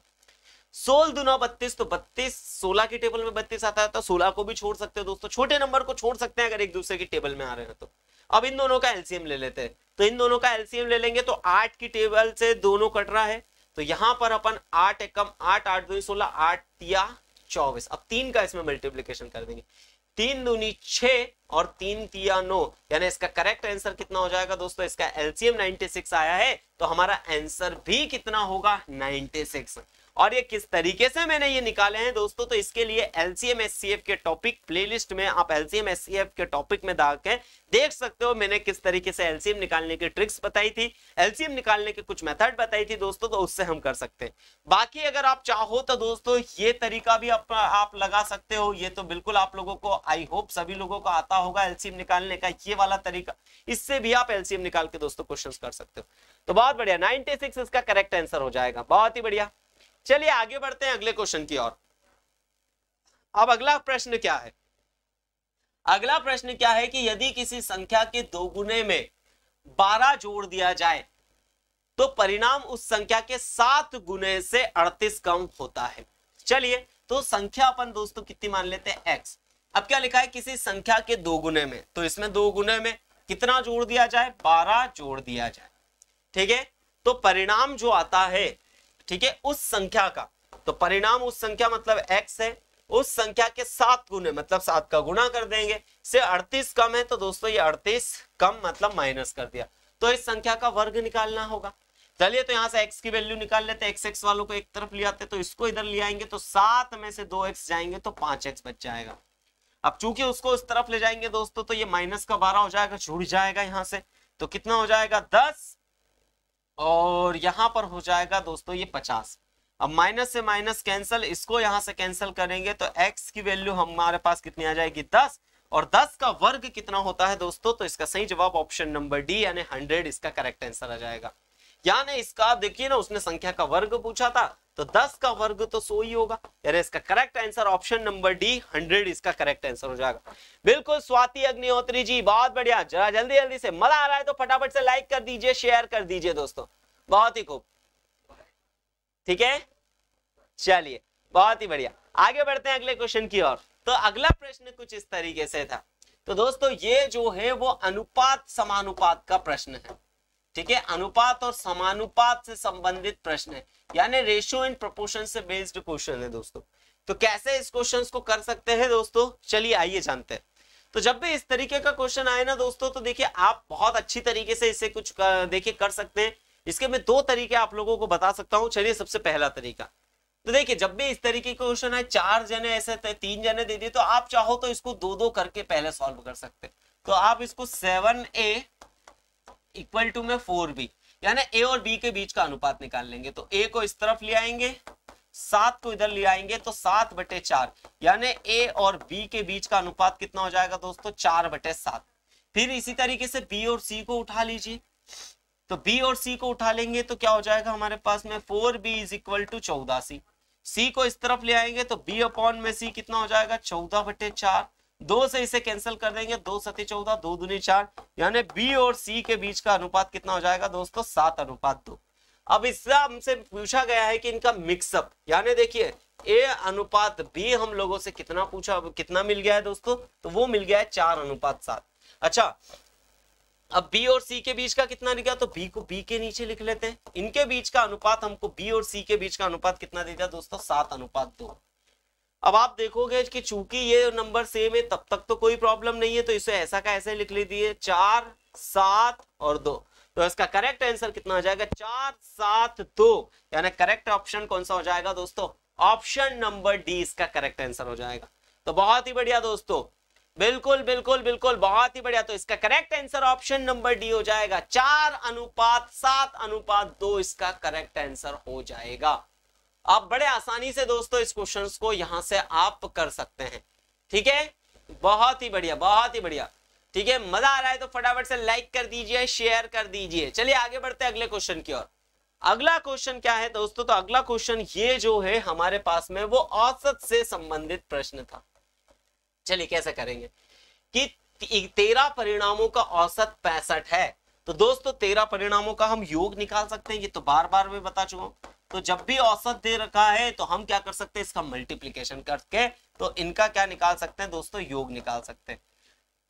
सोल दुना बत्तीस तो बत्तीस सोलह के टेबल में बत्तीस आता है तो सोलह को भी छोड़ सकते हो दोस्तों छोटे नंबर को छोड़ सकते हैं अगर एक दूसरे के टेबल में आ रहे हो तो अब इन दोनों का एलसीएम ले लेते हैं तो इन दोनों का एलसीएम ले लेंगे तो आठ की टेबल से दोनों कट रहा है तो यहां पर अपन आठ एकम आठ आठ दो सोलह आठ या चौबीस अब तीन का इसमें मल्टीप्लीकेशन कर देंगे तीन दूनी छ और तीन तिया नो यानी इसका करेक्ट आंसर कितना हो जाएगा दोस्तों इसका एलसीएम 96 आया है तो हमारा आंसर भी कितना होगा 96 और ये किस तरीके से मैंने ये निकाले हैं दोस्तों तो इसके लिए एलसीएम एस के टॉपिक प्लेलिस्ट में आप एलसीएम एस के टॉपिक में दाग के देख सकते हो मैंने किस तरीके से एलसीएम निकालने की ट्रिक्स बताई थी एलसीएम निकालने के कुछ मेथड बताई थी दोस्तों तो उससे हम कर सकते हैं बाकी अगर आप चाहो तो दोस्तों ये तरीका भी आप, आप लगा सकते हो ये तो बिल्कुल आप लोगों को आई होप सभी लोगों को आता होगा एलसीएम निकालने का ये वाला तरीका इससे भी आप एलसीएम निकाल के दोस्तों क्वेश्चन कर सकते हो तो बहुत बढ़िया नाइनटी इसका करेक्ट आंसर हो जाएगा बहुत ही बढ़िया चलिए आगे बढ़ते हैं अगले क्वेश्चन की ओर अब अगला प्रश्न क्या है अगला प्रश्न क्या है कि यदि किसी संख्या के दोगुने में बारह जोड़ दिया जाए तो परिणाम उस संख्या के सात गुने से अड़तीस कम होता है चलिए तो संख्या अपन दोस्तों कितनी मान लेते हैं एक्स अब क्या लिखा है किसी संख्या के दो गुने में तो इसमें दो गुने में कितना जोड़ दिया जाए बारह जोड़ दिया जाए ठीक है तो परिणाम जो आता है ठीक है उस संख्या का तो परिणाम उस संख्या मतलब एक्स है उस संख्या के सात गुने मतलब सात का गुना कर देंगे से 38 कम है तो दोस्तों ये 38 कम मतलब माइनस कर दिया तो इस संख्या का वर्ग निकालना होगा चलिए तो यहां से x की वैल्यू निकाल लेते एक्स एक्स वालों को एक तरफ ले आते तो इसको इधर ले आएंगे तो सात में से दो एक्स जाएंगे तो पांच एक्स बच जाएगा अब चूंकि उसको उस तरफ ले जाएंगे दोस्तों तो ये माइनस का बारह हो जाएगा छूट जाएगा यहाँ से तो कितना हो जाएगा दस और यहाँ पर हो जाएगा दोस्तों ये पचास अब माइनस से माइनस कैंसिल इसको यहाँ से कैंसिल करेंगे तो एक्स की वैल्यू हमारे पास कितनी आ जाएगी दस और 10 का वर्ग कितना होता है दोस्तों तो इसका सही जवाब ऑप्शन नंबर डी यानी 100 इसका करेक्ट आंसर आ जाएगा यानी इसका देखिए ना उसने संख्या का वर्ग पूछा था तो 10 का वर्ग तो सो ही होगा यानी इसका correct answer option number D 100 इसका करेक्ट आंसर हो जाएगा बिल्कुल स्वाति अग्निहोत्री जी बहुत बढ़िया जरा जल्दी जल्दी से मजा आ रहा है तो फटाफट से लाइक कर दीजिए शेयर कर दीजिए दोस्तों बहुत ही खूब ठीक है चलिए बहुत ही बढ़िया आगे बढ़ते हैं अगले क्वेश्चन की ओर तो अगला प्रश्न कुछ इस तरीके से था तो दोस्तों ये जो है वो अनुपात समानुपात का प्रश्न है ठीक है अनुपात और समानुपात से संबंधित प्रश्न है यानी रेशियो एंड प्रोपोर्शन से बेस्ड क्वेश्चन है दोस्तों तो कैसे इस क्वेश्चन को कर सकते हैं दोस्तों चलिए आइए जानते हैं तो जब भी इस तरीके का क्वेश्चन आए ना दोस्तों तो देखिए आप बहुत अच्छी तरीके से इसे कुछ देखिए कर सकते हैं इसके मैं दो तरीके आप लोगों को बता सकता हूं चलिए सबसे पहला तरीका तो देखिए जब भी इस तरीके का क्वेश्चन आए चार जने ऐसे तीन जने दे दिए तो आप चाहो तो इसको दो दो करके पहले सॉल्व कर सकते हैं तो आप इसको सेवन ए इक्वल टू में फोर बी यानी ए और बी के बीच का अनुपात निकाल लेंगे तो ए को इस तरफ ले आएंगे सात को इधर ले आएंगे तो सात बटे चार यानी ए और बी के बीच का अनुपात कितना हो जाएगा दोस्तों चार बटे सात फिर इसी तरीके से बी और सी को उठा लीजिए तो बी और सी को उठा लेंगे तो क्या हो जाएगा हमारे पास में four b is equal to चौदह सी सी को इस तरफ ले आएंगे तो बी अपॉन में सी कितना हो जाएगा चौदह बटे चार दो से इसे कैंसिल कर देंगे दो सती चौदह दो दुनी चार यानी बी और सी के बीच का अनुपात कितना हो जाएगा दोस्तों सात अनुपात दो अब इसका हमसे पूछा गया है कि इनका मिक्सअप यानी देखिए ए अनुपात बी हम लोगों से कितना पूछा कितना मिल गया है दोस्तों तो वो मिल गया है चार अनुपात सात अच्छा अब बी और सी के बीच का कितना लिखा तो बी को बी के नीचे लिख लेते हैं इनके बीच का अनुपात हमको बी और सी के बीच का अनुपात कितना दे दिया दोस्तों सात अनुपात दो अब आप देखोगे कि चूंकि ये नंबर सेम है तब तक तो कोई प्रॉब्लम नहीं है तो इसे ऐसा का ऐसे लिख लीजिए चार सात और दो तो इसका करेक्ट आंसर कितना हो जाएगा चार सात दो यानी करेक्ट ऑप्शन कौन सा हो जाएगा दोस्तों ऑप्शन नंबर डी इसका करेक्ट आंसर हो जाएगा तो बहुत ही बढ़िया दोस्तों बिल्कुल बिल्कुल बिल्कुल बहुत ही बढ़िया तो इसका correct answer option number D हो जाएगा चार अनुपात सात अनुपात दो इसका करेक्ट आंसर हो जाएगा आप बड़े आसानी से दोस्तों इस क्वेश्चन को यहां से आप कर सकते हैं ठीक है बहुत ही बढ़िया बहुत ही बढ़िया ठीक है मजा आ रहा है तो फटाफट से लाइक कर दीजिए शेयर कर दीजिए चलिए आगे बढ़ते हैं अगले क्वेश्चन की ओर अगला क्वेश्चन क्या है दोस्तों तो अगला क्वेश्चन ये जो है हमारे पास में वो औसत से संबंधित प्रश्न था चलिए कैसे करेंगे कि तेरह परिणामों का औसत पैंसठ है तो दोस्तों तेरह परिणामों का हम योग निकाल सकते हैं ये तो बार बार में बता चुका हूं तो जब भी औसत दे रखा है तो हम क्या कर सकते हैं इसका मल्टीप्लीकेशन करके तो इनका क्या निकाल सकते हैं दोस्तों योग निकाल सकते हैं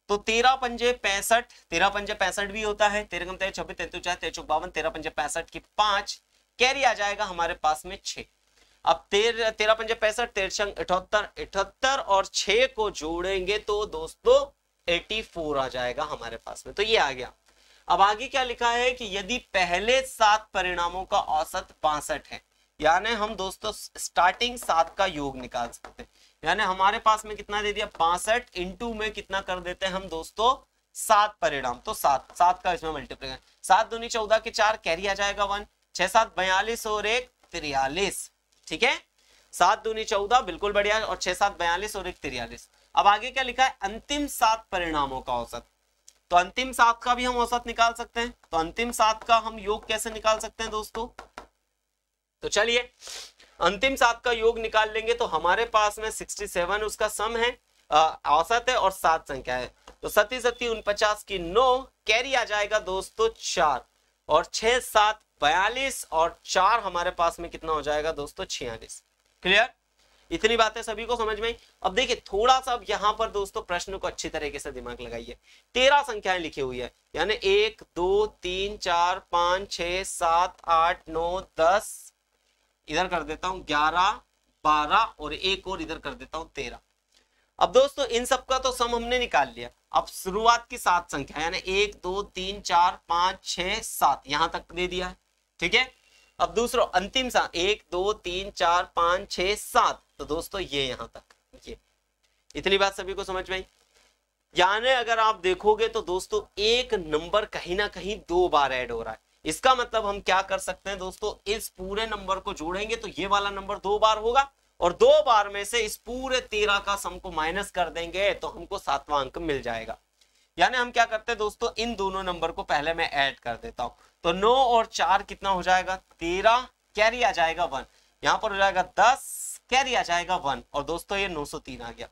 तो तेरह पंजे पैंसठ तेरह पंजे पैंसठ भी होता है तेरह कम तेरह छब्बीस तेतु चार तेरह चौक बावन तेरह पंजे पैंसठ की पांच कैरी आ जाएगा हमारे पास में छः अब तेरह तेरह पंजे पैंसठ तेरह अठहत्तर अठहत्तर और छः को जोड़ेंगे तो दोस्तों फोर आ जाएगा हमारे पास में तो ये आ गया अब आगे क्या लिखा है कि यदि पहले सात परिणामों का औसत बासठ है यानी हम दोस्तों स्टार्टिंग सात का योग निकाल सकते हैं यानी हमारे पास में कितना दे दिया बासठ इंटू में कितना कर देते हैं हम दोस्तों सात परिणाम तो सात सात का इसमें मल्टीप्लाई सात दूनी चौदह के चार कैरी आ जाएगा वन छह सात बयालीस और एक तिरयालीस ठीक है सात दूनी चौदह बिल्कुल बढ़िया और छह सात बयालीस और एक तिरयालीस अब आगे क्या लिखा है अंतिम सात परिणामों का औसत तो अंतिम सात का भी हम औसत निकाल सकते हैं तो अंतिम सात का हम योग कैसे निकाल सकते हैं दोस्तों तो चलिए अंतिम सात का योग निकाल लेंगे तो हमारे पास में सिक्सटी सेवन उसका सम है औसत है और सात संख्या है तो सती सती उनपचास की नौ कैरी आ जाएगा दोस्तों चार और छह सात बयालीस और चार हमारे पास में कितना हो जाएगा दोस्तों छियालीस क्लियर इतनी बातें सभी को समझ में अब देखिए थोड़ा सा यहाँ पर दोस्तों प्रश्न को अच्छी तरीके से दिमाग लगाइए तेरह संख्याएं लिखी हुई है यानी एक दो तीन चार पाँच छ सात आठ नौ दस इधर कर देता हूँ ग्यारह बारह और एक और इधर कर देता हूँ तेरह अब दोस्तों इन सब का तो सम हमने निकाल लिया अब शुरुआत की सात संख्या यानी एक दो तीन चार पाँच छ सात यहाँ तक दे दिया है ठीक है अब दूसरा अंतिम सा एक दो तीन चार पाँच छ सात तो दोस्तों ये यहां तक ये इतनी बात सभी को समझ में आई अगर आप देखोगे तो दोस्तों एक नंबर कहीं ना कहीं दो बार ऐड हो रहा है इसका मतलब हम क्या कर सकते हैं दोस्तों इस पूरे नंबर को जोड़ेंगे तो ये वाला नंबर दो बार होगा और दो बार में से इस पूरे तेरह का सम को माइनस कर देंगे तो हमको सातवां अंक मिल जाएगा यानी हम क्या करते हैं दोस्तों इन दोनों नंबर को पहले मैं ऐड कर देता हूं तो नौ और चार कितना हो जाएगा तेरह कैरी आ जाएगा वन यहां पर हो जाएगा दस कह दिया जाएगा वन और दोस्तों ये 903 आ गया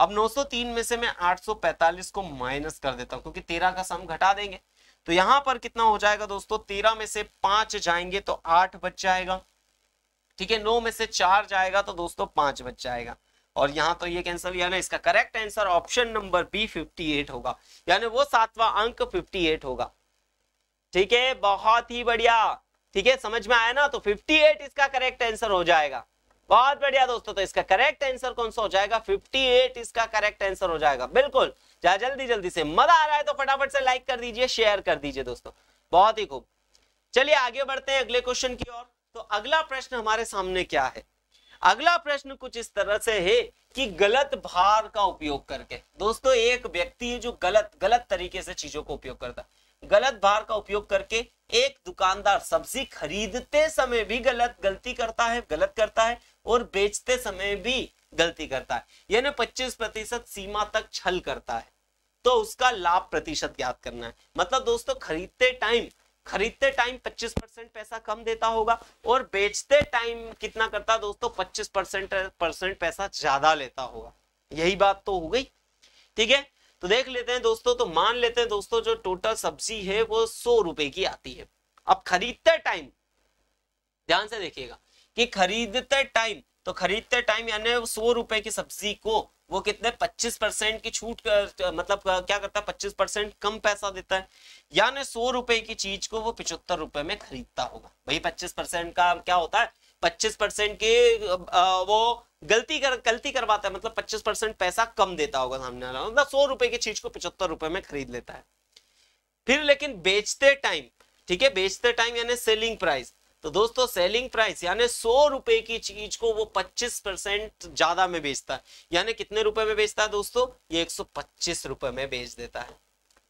अब 903 में से मैं 845 को माइनस कर देता हूँ क्योंकि 13 का सम घटा देंगे तो यहाँ पर कितना हो जाएगा दोस्तों 13 में से पांच जाएंगे तो आठ बच जाएगा ठीक है नौ में से चार जाएगा तो दोस्तों पांच बच जाएगा और यहाँ तो ये कैंसिल यानी इसका correct answer option number B eight होगा यानी वो सातवां अंक एट होगा ठीक है बहुत ही बढ़िया ठीक है समझ में आया ना तो 58 इसका करेक्ट आंसर हो जाएगा बहुत बढ़िया दोस्तों तो इसका करेक्ट आंसर कौन सा हो जाएगा 58 इसका करेक्ट आंसर हो जाएगा बिल्कुल जा जल्दी जल्दी से मजा आ रहा है तो फटाफट से लाइक कर दीजिए शेयर कर दीजिए दोस्तों बहुत ही खूब चलिए आगे बढ़ते हैं अगले क्वेश्चन की ओर तो अगला प्रश्न हमारे सामने क्या है अगला प्रश्न कुछ इस तरह से है कि गलत भार का उपयोग करके दोस्तों एक व्यक्ति है जो गलत गलत तरीके से चीजों को उपयोग करता है गलत भार का उपयोग करके एक दुकानदार सब्जी खरीदते समय भी गलत गलती करता है गलत करता है और बेचते समय भी गलती करता है यानी पच्चीस प्रतिशत सीमा तक छल करता है तो उसका लाभ प्रतिशत याद करना है मतलब दोस्तों खरीदते टाइम खरीदते टाइम 25 परसेंट पैसा कम देता होगा और बेचते टाइम कितना करता है दोस्तों 25 परसेंट परसेंट पैसा ज्यादा लेता होगा यही बात तो हो गई ठीक है तो देख लेते हैं दोस्तों तो मान लेते हैं दोस्तों जो टोटल सब्जी है वो सौ रुपए की आती है अब खरीदते टाइम ध्यान से देखिएगा कि खरीदते टाइम तो खरीदते टाइम यानी सौ रुपए की सब्जी को वो कितने 25 परसेंट की छूट कर, मतलब क्या करता है 25 परसेंट कम पैसा देता है यानी सौ रुपए की चीज को वो पिछहत्तर रुपए में खरीदता होगा भाई 25 परसेंट का क्या होता है 25 परसेंट की वो गलती कर गलती करवाता है मतलब 25 परसेंट पैसा कम देता होगा सामने वाला मतलब सौ रुपए की चीज को पिछहत्तर रुपए में खरीद लेता है फिर लेकिन बेचते टाइम ठीक है बेचते टाइम यानी सेलिंग प्राइस तो दोस्तों सेलिंग प्राइस यानी सौ रुपए की चीज को वो पच्चीस परसेंट ज्यादा में बेचता है यानी कितने रुपए में बेचता है दोस्तों ये एक सौ पच्चीस रुपए में बेच देता है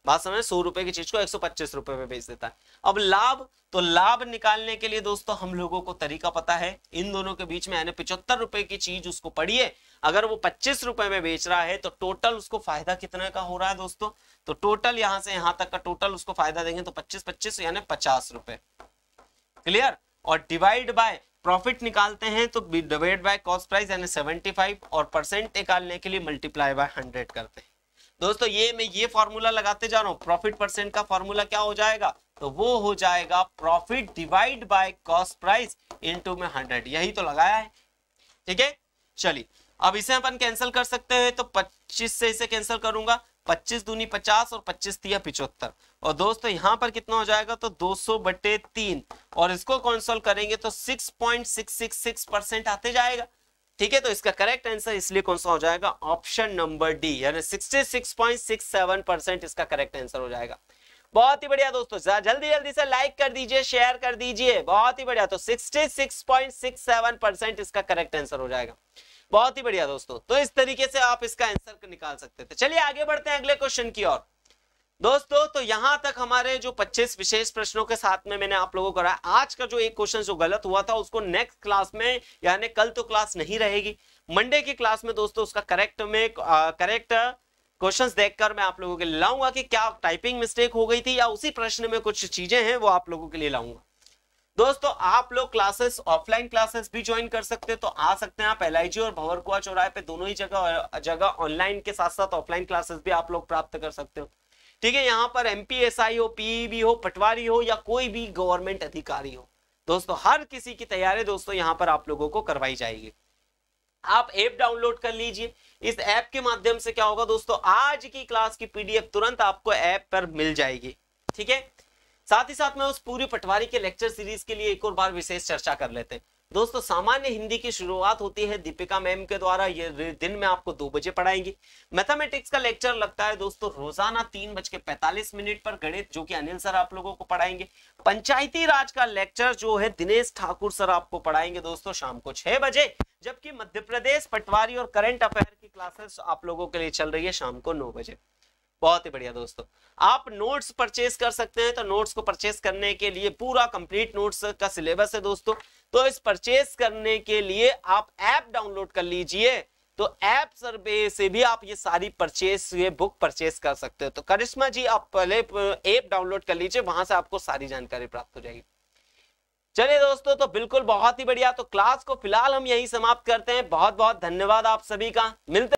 बात समझ सौ रुपए की चीज को एक सौ पच्चीस रुपए में बेच देता है अब लाभ तो लाभ निकालने के लिए दोस्तों हम लोगों को तरीका पता है इन दोनों के बीच में यानी पिछहत्तर रुपए की चीज उसको पड़ी है अगर वो पच्चीस रुपए में बेच रहा है तो टोटल उसको फायदा कितने का हो रहा है दोस्तों तो टोटल यहां से यहां तक का टोटल उसको फायदा देंगे तो पच्चीस पच्चीस यानी पचास रुपए क्लियर और डिवाइड बाय प्रॉफिट निकालते हैं तो डिवाइड बाय कॉस्ट प्राइस यानी सेवेंटी फाइव और परसेंट निकालने के लिए मल्टीप्लाई बाय हंड्रेड करते हैं दोस्तों ये मैं ये फॉर्मूला लगाते जा रहा हूँ प्रॉफिट परसेंट का फॉर्मूला क्या हो जाएगा तो वो हो जाएगा profit divide by cost price into में हंड्रेड यही तो लगाया है ठीक है चलिए अब इसे अपन कैंसिल कर सकते हैं तो पच्चीस से इसे कैंसिल करूंगा पच्चीस दूनी पचास और पच्चीस तिया पिछहत्तर और दोस्तों यहां पर कितना हो जाएगा तो 200 सौ बटे तीन और इसको कंसोल्व करेंगे तो 6.666 परसेंट आते जाएगा ठीक है तो इसका करेक्ट आंसर इसलिए कौन सा हो जाएगा ऑप्शन नंबर डी यानी 66.67 परसेंट इसका करेक्ट आंसर हो जाएगा बहुत ही बढ़िया दोस्तों जल्दी जल्दी से लाइक कर दीजिए शेयर कर दीजिए बहुत ही बढ़िया तो 66.67 परसेंट इसका करेक्ट आंसर हो जाएगा बहुत ही बढ़िया दोस्तों तो इस तरीके से आप इसका आंसर निकाल सकते थे चलिए आगे बढ़ते हैं अगले क्वेश्चन की ओर दोस्तों तो यहां तक हमारे जो 25 विशेष प्रश्नों के साथ में मैंने आप लोगों को कराया आज का जो एक क्वेश्चन जो गलत हुआ था उसको नेक्स्ट क्लास में यानी कल तो क्लास नहीं रहेगी मंडे की क्लास में दोस्तों उसका करेक्ट में करेक्ट क्वेश्चंस देखकर मैं आप लोगों के लिए लाऊंगा कि क्या टाइपिंग मिस्टेक हो गई थी या उसी प्रश्न में कुछ चीजें हैं वो आप लोगों के लिए लाऊंगा दोस्तों आप लोग क्लासेस ऑफलाइन क्लासेस भी ज्वाइन कर सकते हैं तो आ सकते हैं आप एल और भवरकुआ चौराहे पे दोनों ही जगह जगह ऑनलाइन के साथ साथ ऑफलाइन क्लासेस भी आप लोग प्राप्त कर सकते हो ठीक है यहाँ पर एम हो पीईबी e हो पटवारी हो या कोई भी गवर्नमेंट अधिकारी हो दोस्तों हर किसी की तैयारी दोस्तों यहाँ पर आप लोगों को करवाई जाएगी आप ऐप डाउनलोड कर लीजिए इस ऐप के माध्यम से क्या होगा दोस्तों आज की क्लास की पीडीएफ तुरंत आपको ऐप पर मिल जाएगी ठीक है साथ ही साथ में उस पूरी पटवारी के लेक्चर सीरीज के लिए एक और बार विशेष चर्चा कर लेते हैं दोस्तों सामान्य हिंदी की शुरुआत होती है दीपिका मैम के द्वारा ये दिन में आपको दो बजे पढ़ाएंगी मैथमेटिक्स का लेक्चर लगता है दोस्तों रोजाना तीन बज के पैंतालीस मिनट पर गणित जो कि अनिल सर आप लोगों को पढ़ाएंगे पंचायती राज का लेक्चर जो है दिनेश ठाकुर सर आपको पढ़ाएंगे दोस्तों शाम को छह बजे जबकि मध्य प्रदेश पटवारी और करंट अफेयर की क्लासेस आप लोगों के लिए चल रही है शाम को नौ बजे बहुत ही बढ़िया दोस्तों आप नोट्स परचेस कर सकते हैं तो नोट्स को परचेस करने के लिए पूरा कंप्लीट नोट्स का सिलेबस है दोस्तों तो इस परचेस करने के लिए आप ऐप डाउनलोड कर लीजिए तो ऐप सर्वे से भी आप ये सारी परचेस ये बुक परचेस कर सकते हो तो करिश्मा जी आप पहले ऐप डाउनलोड कर लीजिए वहां से आपको सारी जानकारी प्राप्त हो जाएगी चलिए दोस्तों तो बिल्कुल बहुत ही बढ़िया तो क्लास को फिलहाल हम यही समाप्त करते हैं बहुत बहुत धन्यवाद आप सभी का मिलते